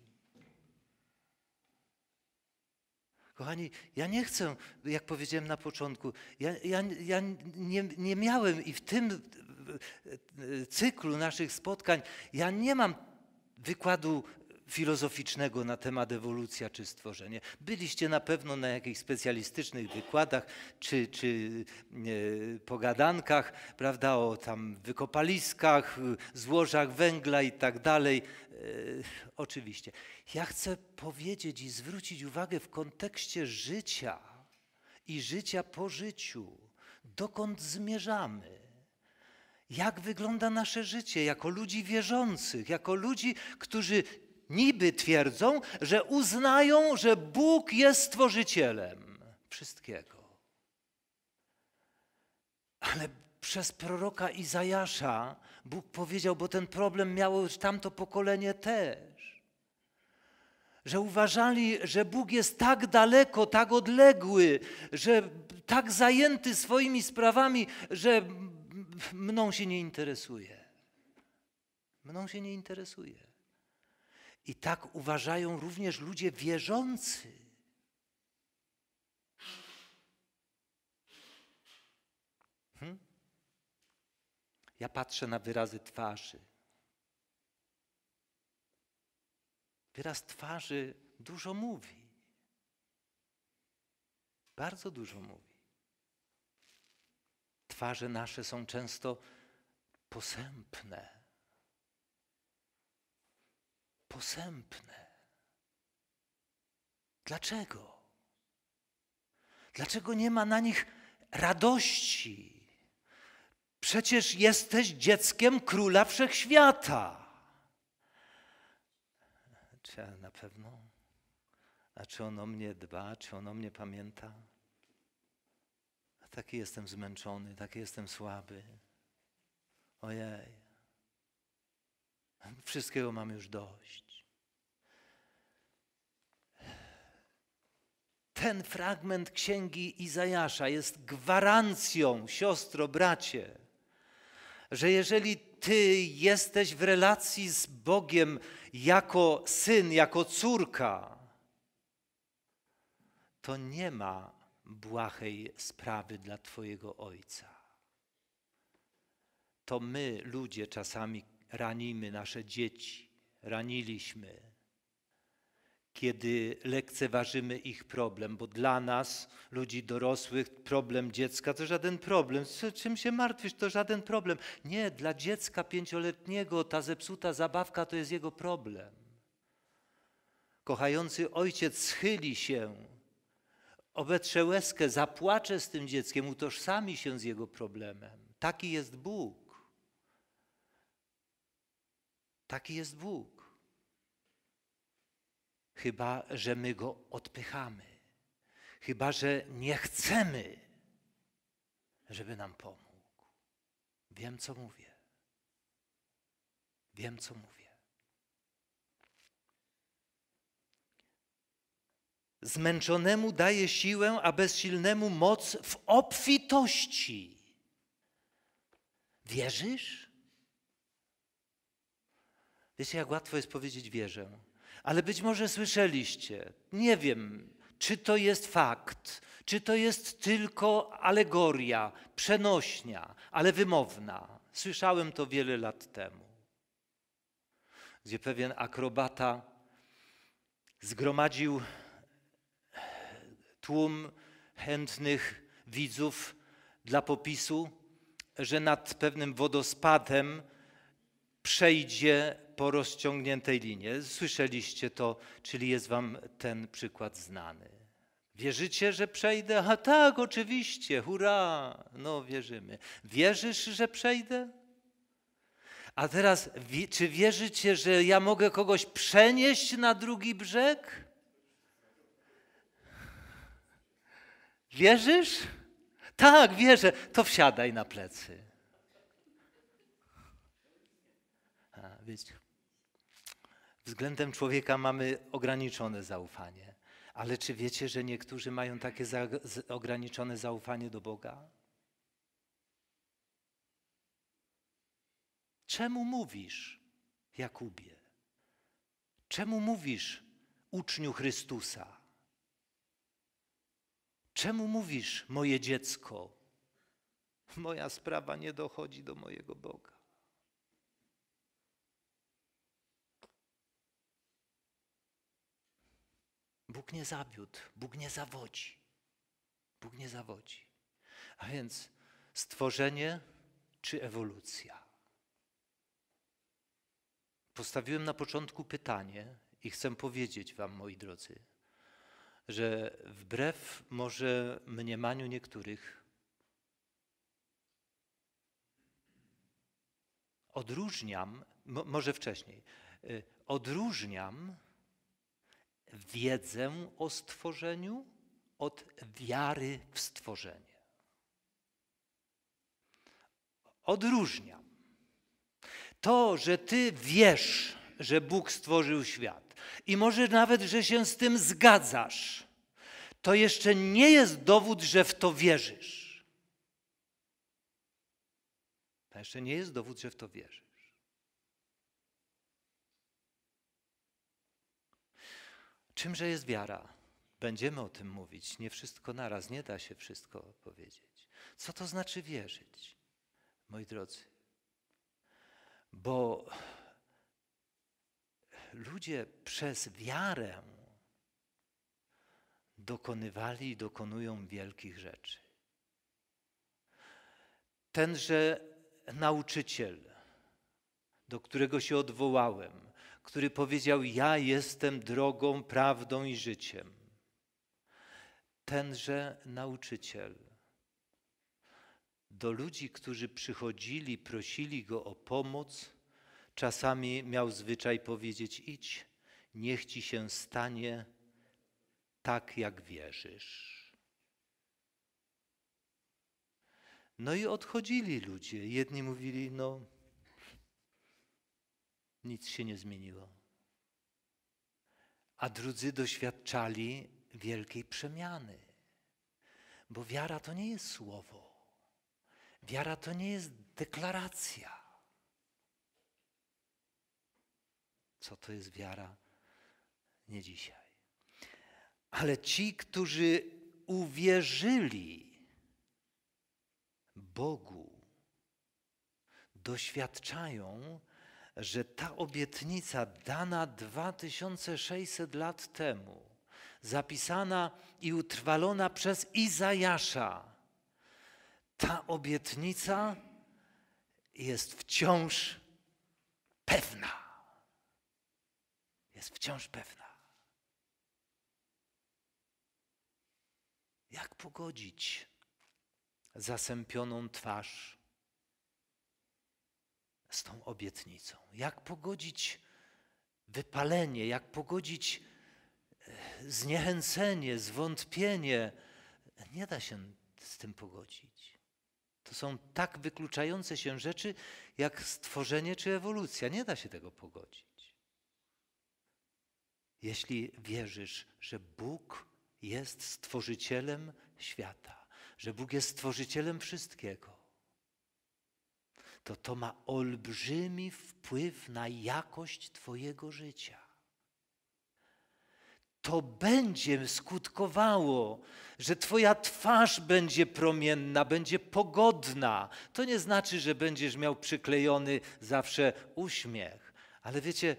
Kochani, ja nie chcę, jak powiedziałem na początku, ja, ja, ja nie, nie miałem i w tym cyklu naszych spotkań, ja nie mam wykładu filozoficznego na temat ewolucja czy stworzenie. Byliście na pewno na jakichś specjalistycznych wykładach czy, czy e, pogadankach, prawda, o tam wykopaliskach, złożach węgla i tak dalej. E, oczywiście. Ja chcę powiedzieć i zwrócić uwagę w kontekście życia i życia po życiu, dokąd zmierzamy jak wygląda nasze życie jako ludzi wierzących, jako ludzi, którzy niby twierdzą, że uznają, że Bóg jest stworzycielem wszystkiego. Ale przez proroka Izajasza Bóg powiedział, bo ten problem miało już tamto pokolenie też, że uważali, że Bóg jest tak daleko, tak odległy, że tak zajęty swoimi sprawami, że mną się nie interesuje. Mną się nie interesuje. I tak uważają również ludzie wierzący. Hmm? Ja patrzę na wyrazy twarzy. Wyraz twarzy dużo mówi. Bardzo dużo mówi. Twarze nasze są często posępne. posępne. Dlaczego? Dlaczego nie ma na nich radości? Przecież jesteś dzieckiem króla wszechświata. Czy na pewno? A czy ono mnie dba? Czy ono mnie pamięta? A taki jestem zmęczony, taki jestem słaby. Ojej. Wszystkiego mam już dość. ten fragment księgi Izajasza jest gwarancją, siostro, bracie, że jeżeli ty jesteś w relacji z Bogiem jako syn, jako córka, to nie ma błahej sprawy dla Twojego Ojca. To my, ludzie, czasami ranimy nasze dzieci, raniliśmy kiedy lekceważymy ich problem, bo dla nas, ludzi dorosłych, problem dziecka to żaden problem. Czym się martwisz, to żaden problem. Nie, dla dziecka pięcioletniego ta zepsuta zabawka to jest jego problem. Kochający ojciec schyli się, obetrze łezkę, zapłacze z tym dzieckiem, utożsami się z jego problemem. Taki jest Bóg. Taki jest Bóg chyba że my go odpychamy, chyba że nie chcemy, żeby nam pomógł. Wiem, co mówię. Wiem, co mówię. Zmęczonemu daje siłę, a bezsilnemu moc w obfitości. Wierzysz? Wiecie, jak łatwo jest powiedzieć wierzę ale być może słyszeliście, nie wiem, czy to jest fakt, czy to jest tylko alegoria, przenośnia, ale wymowna. Słyszałem to wiele lat temu, gdzie pewien akrobata zgromadził tłum chętnych widzów dla popisu, że nad pewnym wodospadem przejdzie po rozciągniętej linie. Słyszeliście to, czyli jest wam ten przykład znany. Wierzycie, że przejdę? A tak, oczywiście, hurra! No, wierzymy. Wierzysz, że przejdę? A teraz, czy wierzycie, że ja mogę kogoś przenieść na drugi brzeg? Wierzysz? Tak, wierzę. To wsiadaj na plecy. A, wiecie. Względem człowieka mamy ograniczone zaufanie. Ale czy wiecie, że niektórzy mają takie za ograniczone zaufanie do Boga? Czemu mówisz, Jakubie? Czemu mówisz, uczniu Chrystusa? Czemu mówisz, moje dziecko? Moja sprawa nie dochodzi do mojego Boga. Bóg nie zawiódł, Bóg nie zawodzi. Bóg nie zawodzi. A więc stworzenie czy ewolucja? Postawiłem na początku pytanie i chcę powiedzieć Wam, moi drodzy, że wbrew może mniemaniu niektórych, odróżniam, może wcześniej, y, odróżniam wiedzę o stworzeniu od wiary w stworzenie. Odróżniam. To, że ty wiesz, że Bóg stworzył świat i może nawet, że się z tym zgadzasz, to jeszcze nie jest dowód, że w to wierzysz. To jeszcze nie jest dowód, że w to wierzysz. Czymże jest wiara? Będziemy o tym mówić. Nie wszystko naraz, nie da się wszystko powiedzieć. Co to znaczy wierzyć, moi drodzy? Bo ludzie przez wiarę dokonywali i dokonują wielkich rzeczy. Tenże nauczyciel, do którego się odwołałem, który powiedział: Ja jestem drogą, prawdą i życiem. Tenże nauczyciel do ludzi, którzy przychodzili, prosili go o pomoc, czasami miał zwyczaj powiedzieć: Idź, niech ci się stanie tak, jak wierzysz. No i odchodzili ludzie. Jedni mówili: No, nic się nie zmieniło. A drudzy doświadczali wielkiej przemiany. Bo wiara to nie jest słowo. Wiara to nie jest deklaracja. Co to jest wiara? Nie dzisiaj. Ale ci, którzy uwierzyli Bogu, doświadczają, że ta obietnica dana 2600 lat temu, zapisana i utrwalona przez Izajasza, ta obietnica jest wciąż pewna. Jest wciąż pewna. Jak pogodzić zasępioną twarz? z tą obietnicą? Jak pogodzić wypalenie, jak pogodzić e, zniechęcenie, zwątpienie? Nie da się z tym pogodzić. To są tak wykluczające się rzeczy, jak stworzenie czy ewolucja. Nie da się tego pogodzić. Jeśli wierzysz, że Bóg jest stworzycielem świata, że Bóg jest stworzycielem wszystkiego, to to ma olbrzymi wpływ na jakość Twojego życia. To będzie skutkowało, że Twoja twarz będzie promienna, będzie pogodna. To nie znaczy, że będziesz miał przyklejony zawsze uśmiech, ale wiecie,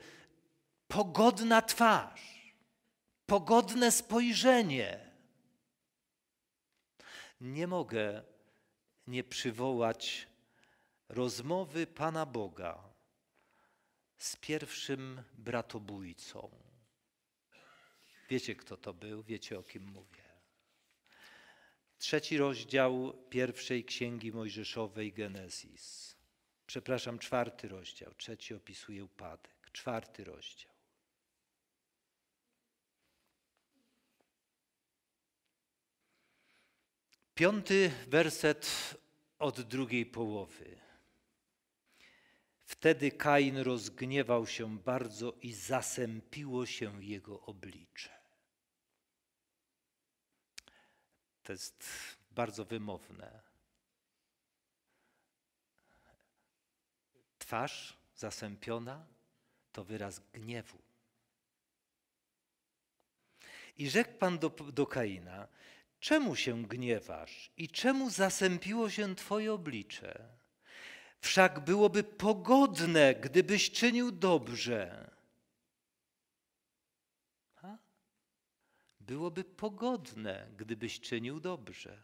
pogodna twarz, pogodne spojrzenie. Nie mogę nie przywołać rozmowy Pana Boga z pierwszym bratobójcą. Wiecie, kto to był, wiecie, o kim mówię. Trzeci rozdział pierwszej księgi Mojżeszowej Genezis. Przepraszam, czwarty rozdział. Trzeci opisuje upadek. Czwarty rozdział. Piąty werset od drugiej połowy. Wtedy Kain rozgniewał się bardzo i zasępiło się jego oblicze. To jest bardzo wymowne. Twarz zasępiona to wyraz gniewu. I rzekł Pan do, do Kaina: Czemu się gniewasz i czemu zasępiło się Twoje oblicze? Wszak byłoby pogodne, gdybyś czynił dobrze. Ha? Byłoby pogodne, gdybyś czynił dobrze.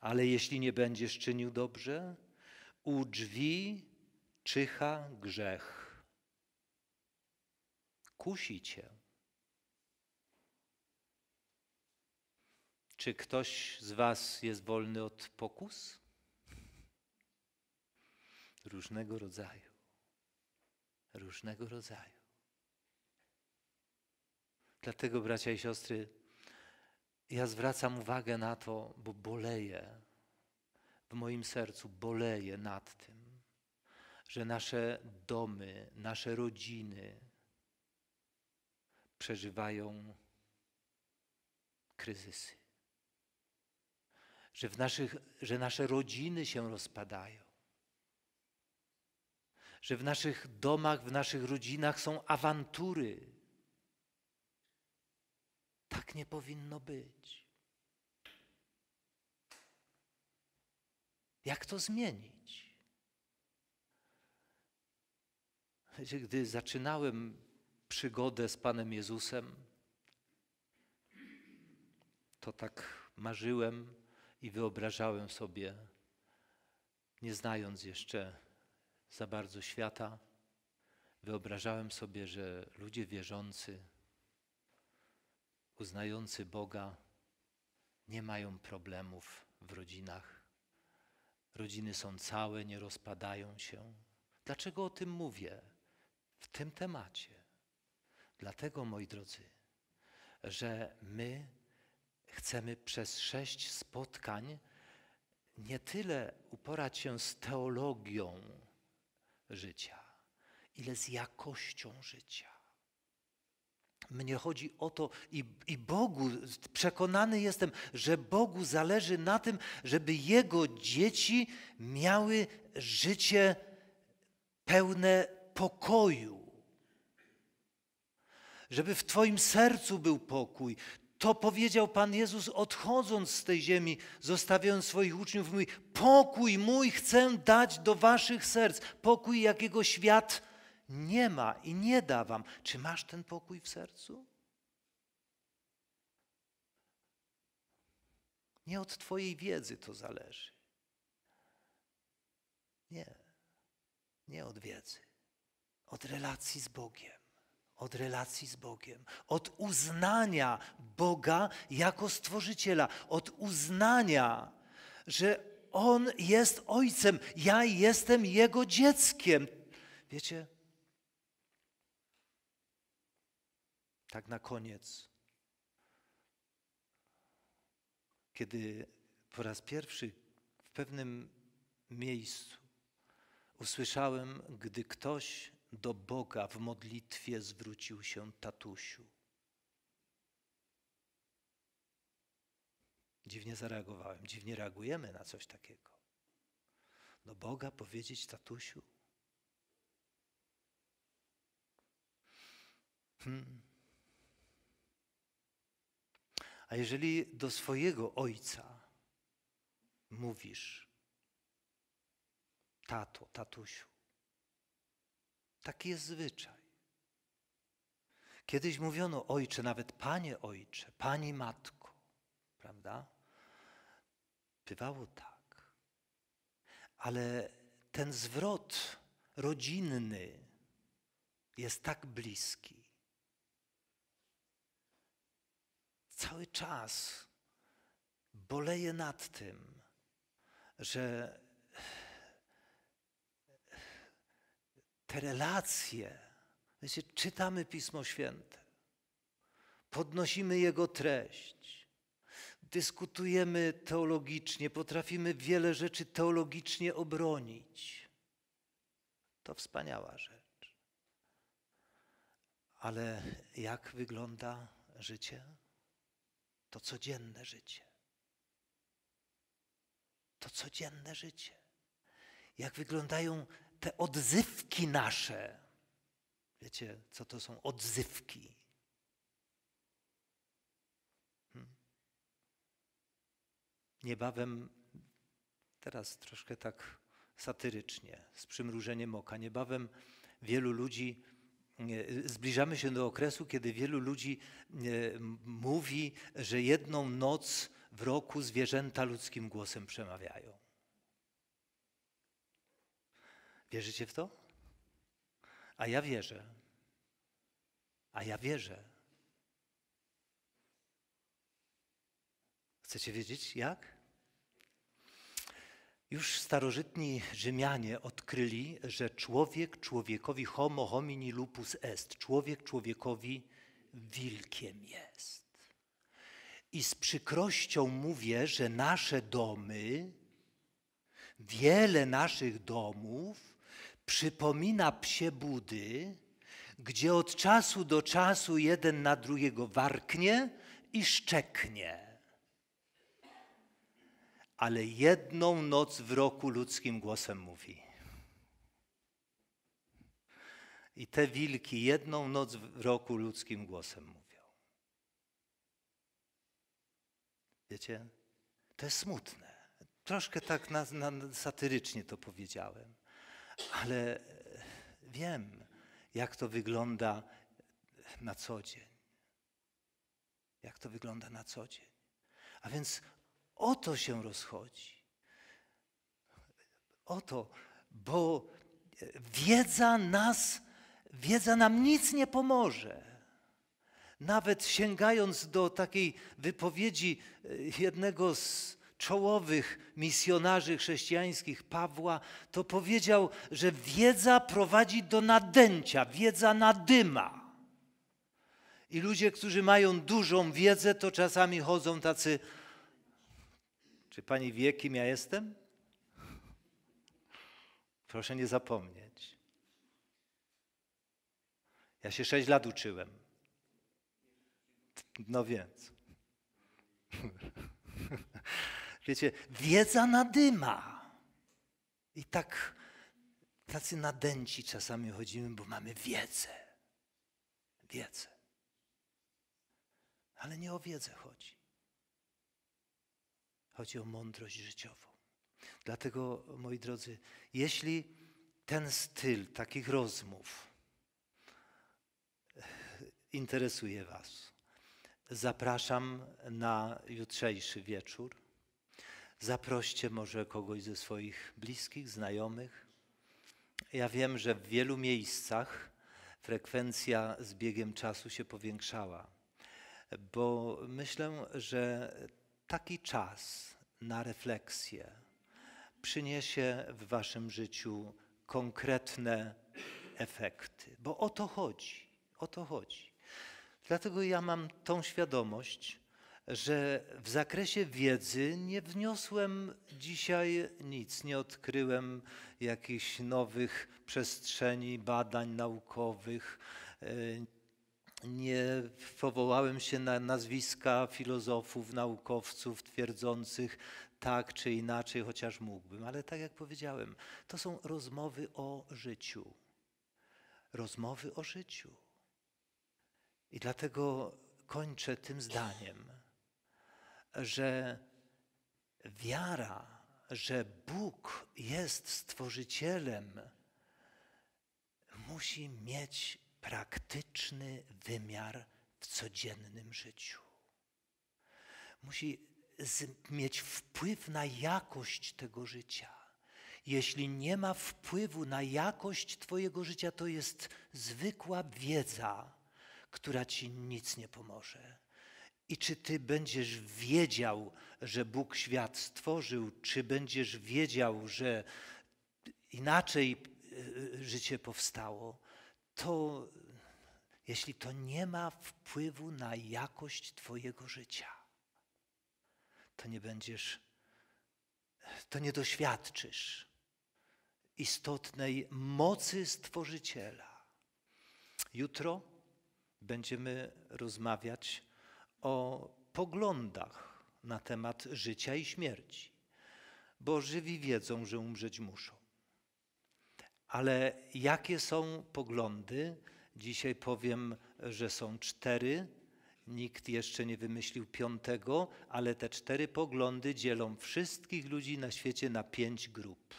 Ale jeśli nie będziesz czynił dobrze, u drzwi czyha grzech. Kusi cię. Czy ktoś z Was jest wolny od pokus? różnego rodzaju. Różnego rodzaju. Dlatego, bracia i siostry, ja zwracam uwagę na to, bo boleję w moim sercu, boleję nad tym, że nasze domy, nasze rodziny przeżywają kryzysy. Że, w naszych, że nasze rodziny się rozpadają że w naszych domach, w naszych rodzinach są awantury. Tak nie powinno być. Jak to zmienić? Gdy zaczynałem przygodę z Panem Jezusem, to tak marzyłem i wyobrażałem sobie, nie znając jeszcze za bardzo świata. Wyobrażałem sobie, że ludzie wierzący, uznający Boga, nie mają problemów w rodzinach. Rodziny są całe, nie rozpadają się. Dlaczego o tym mówię w tym temacie? Dlatego, moi drodzy, że my chcemy przez sześć spotkań nie tyle uporać się z teologią, życia, ile z jakością życia. Mnie chodzi o to i, i Bogu, przekonany jestem, że Bogu zależy na tym, żeby Jego dzieci miały życie pełne pokoju żeby w Twoim sercu był pokój. To powiedział Pan Jezus, odchodząc z tej ziemi, zostawiając swoich uczniów, mówi: Pokój mój chcę dać do waszych serc, pokój, jakiego świat nie ma i nie da wam. Czy masz ten pokój w sercu? Nie od Twojej wiedzy to zależy. Nie, nie od wiedzy, od relacji z Bogiem od relacji z Bogiem, od uznania Boga jako stworzyciela, od uznania, że On jest Ojcem, ja jestem Jego dzieckiem. Wiecie, tak na koniec, kiedy po raz pierwszy w pewnym miejscu usłyszałem, gdy ktoś do Boga w modlitwie zwrócił się tatusiu. Dziwnie zareagowałem, dziwnie reagujemy na coś takiego. Do Boga powiedzieć tatusiu. Hmm. A jeżeli do swojego ojca mówisz, tato, tatusiu, Taki jest zwyczaj. Kiedyś mówiono ojcze, nawet panie ojcze, pani matko, prawda? Bywało tak. Ale ten zwrot rodzinny jest tak bliski. Cały czas boleję nad tym, że te relacje. Wiecie, czytamy Pismo Święte, podnosimy jego treść, dyskutujemy teologicznie, potrafimy wiele rzeczy teologicznie obronić. To wspaniała rzecz. Ale jak wygląda życie? To codzienne życie. To codzienne życie. Jak wyglądają te odzywki nasze. Wiecie, co to są odzywki? Hmm. Niebawem, teraz troszkę tak satyrycznie, z przymrużeniem oka, niebawem wielu ludzi zbliżamy się do okresu, kiedy wielu ludzi mówi, że jedną noc w roku zwierzęta ludzkim głosem przemawiają. Wierzycie w to? A ja wierzę. A ja wierzę. Chcecie wiedzieć jak? Już starożytni Rzymianie odkryli, że człowiek człowiekowi homo homini lupus est, człowiek człowiekowi wilkiem jest. I z przykrością mówię, że nasze domy, wiele naszych domów przypomina psie budy, gdzie od czasu do czasu jeden na drugiego warknie i szczeknie. Ale jedną noc w roku ludzkim głosem mówi. I te wilki jedną noc w roku ludzkim głosem mówią. Wiecie? To jest smutne. Troszkę tak na, na, satyrycznie to powiedziałem ale e, wiem, jak to wygląda na co dzień. Jak to wygląda na co dzień. A więc o to się rozchodzi. O to, bo e, wiedza nas, wiedza nam nic nie pomoże. Nawet sięgając do takiej wypowiedzi e, jednego z czołowych misjonarzy chrześcijańskich Pawła, to powiedział, że wiedza prowadzi do nadęcia, wiedza nadyma. I ludzie, którzy mają dużą wiedzę, to czasami chodzą tacy. Czy pani wie, kim ja jestem? Proszę nie zapomnieć. Ja się sześć lat uczyłem. No więc. Wiecie, wiedza nadyma. I tak tacy nadęci czasami chodzimy, bo mamy wiedzę. Wiedzę. Ale nie o wiedzę chodzi. Chodzi o mądrość życiową. Dlatego, moi drodzy, jeśli ten styl takich rozmów e, interesuje Was, zapraszam na jutrzejszy wieczór. Zaproście może kogoś ze swoich bliskich, znajomych. Ja wiem, że w wielu miejscach frekwencja z biegiem czasu się powiększała, bo myślę, że taki czas na refleksję przyniesie w Waszym życiu konkretne efekty, bo o to chodzi, o to chodzi. Dlatego ja mam tą świadomość, że w zakresie wiedzy nie wniosłem dzisiaj nic, nie odkryłem jakichś nowych przestrzeni badań naukowych, e, nie powołałem się na nazwiska filozofów, naukowców twierdzących tak czy inaczej, chociaż mógłbym, ale tak jak powiedziałem, to są rozmowy o życiu. Rozmowy o życiu. I dlatego kończę tym zdaniem że wiara, że Bóg jest stworzycielem, musi mieć praktyczny wymiar w codziennym życiu. Musi mieć wpływ na jakość tego życia. Jeśli nie ma wpływu na jakość Twojego życia, to jest zwykła wiedza, która Ci nic nie pomoże. I czy ty będziesz wiedział, że Bóg świat stworzył, czy będziesz wiedział, że inaczej e, e, życie powstało, to jeśli to nie ma wpływu na jakość Twojego życia, to nie będziesz, to nie doświadczysz istotnej mocy Stworzyciela. Jutro będziemy rozmawiać o poglądach na temat życia i śmierci, bo żywi wiedzą, że umrzeć muszą. Ale jakie są poglądy? Dzisiaj powiem, że są cztery. Nikt jeszcze nie wymyślił piątego, ale te cztery poglądy dzielą wszystkich ludzi na świecie na pięć grup.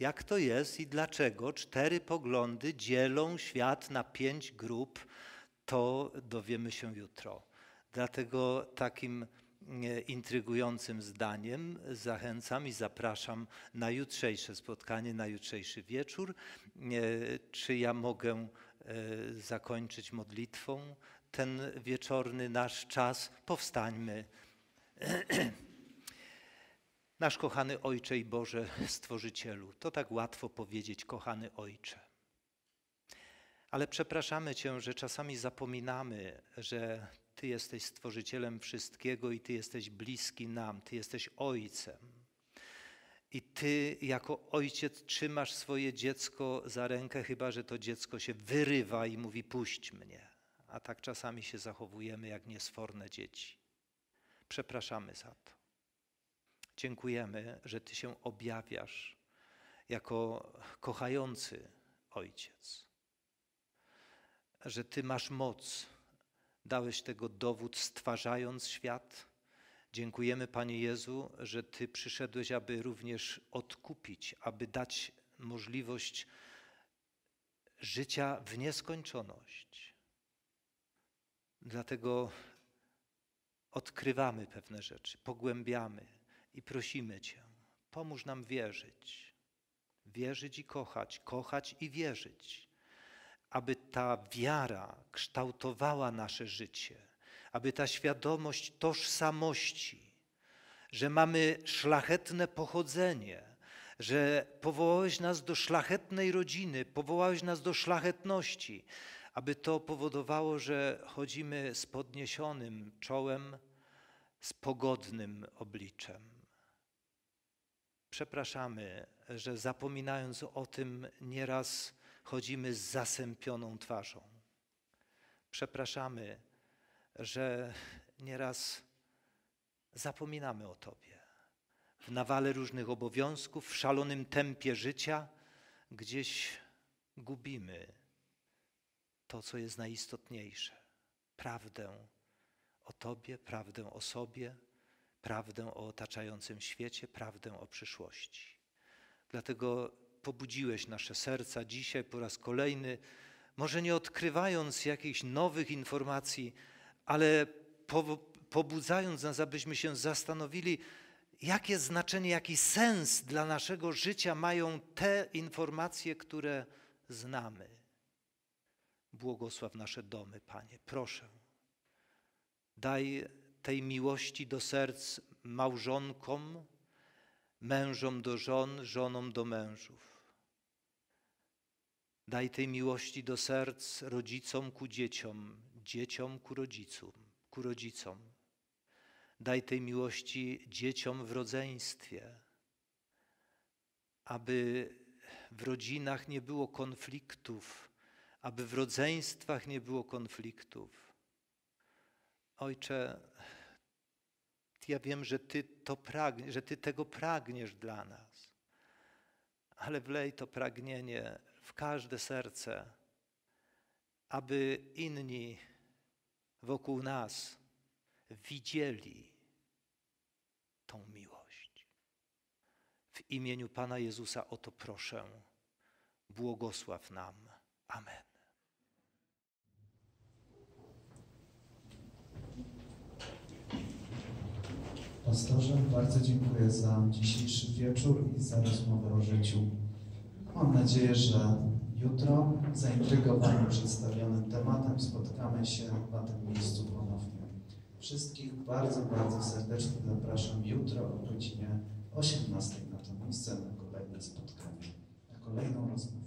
jak to jest i dlaczego cztery poglądy dzielą świat na pięć grup, to dowiemy się jutro. Dlatego takim e, intrygującym zdaniem zachęcam i zapraszam na jutrzejsze spotkanie, na jutrzejszy wieczór. E, czy ja mogę e, zakończyć modlitwą ten wieczorny nasz czas? Powstańmy. Nasz kochany Ojcze i Boże Stworzycielu, to tak łatwo powiedzieć, kochany Ojcze. Ale przepraszamy Cię, że czasami zapominamy, że Ty jesteś Stworzycielem wszystkiego i Ty jesteś bliski nam, Ty jesteś Ojcem. I Ty jako ojciec trzymasz swoje dziecko za rękę, chyba że to dziecko się wyrywa i mówi: Puść mnie. A tak czasami się zachowujemy jak niesforne dzieci. Przepraszamy za to. Dziękujemy, że Ty się objawiasz jako kochający Ojciec, że Ty masz moc, dałeś tego dowód, stwarzając świat. Dziękujemy, Panie Jezu, że Ty przyszedłeś, aby również odkupić, aby dać możliwość życia w nieskończoność. Dlatego odkrywamy pewne rzeczy, pogłębiamy, i prosimy Cię, pomóż nam wierzyć, wierzyć i kochać, kochać i wierzyć, aby ta wiara kształtowała nasze życie, aby ta świadomość tożsamości, że mamy szlachetne pochodzenie, że powołałeś nas do szlachetnej rodziny, powołałeś nas do szlachetności, aby to powodowało, że chodzimy z podniesionym czołem, z pogodnym obliczem. Przepraszamy, że zapominając o tym, nieraz chodzimy z zasępioną twarzą. Przepraszamy, że nieraz zapominamy o Tobie. W nawale różnych obowiązków, w szalonym tempie życia, gdzieś gubimy to, co jest najistotniejsze prawdę o Tobie, prawdę o sobie prawdę o otaczającym świecie, prawdę o przyszłości. Dlatego pobudziłeś nasze serca dzisiaj po raz kolejny, może nie odkrywając jakichś nowych informacji, ale po, pobudzając nas, abyśmy się zastanowili, jakie znaczenie, jaki sens dla naszego życia mają te informacje, które znamy. Błogosław nasze domy, Panie, proszę. Daj tej miłości do serc małżonkom, mężom do żon, żonom do mężów. Daj tej miłości do serc rodzicom ku dzieciom, dzieciom ku rodzicom, ku rodzicom. Daj tej miłości dzieciom w rodzeństwie, aby w rodzinach nie było konfliktów, aby w rodzeństwach nie było konfliktów. Ojcze, ja wiem, że Ty, to pragnie, że ty tego pragniesz dla nas. Ale wlej to pragnienie w każde serce, aby inni wokół nas widzieli tą miłość. W imieniu Pana Jezusa o to proszę. Błogosław nam. Amen. Pastorze, bardzo dziękuję za dzisiejszy wieczór i za rozmowę o życiu. Mam nadzieję, że jutro zaintrygowanym przedstawionym tematem spotkamy się na tym miejscu ponownie. Wszystkich bardzo, bardzo serdecznie zapraszam jutro o godzinie 18 na to miejsce na kolejne spotkanie, na kolejną rozmowę.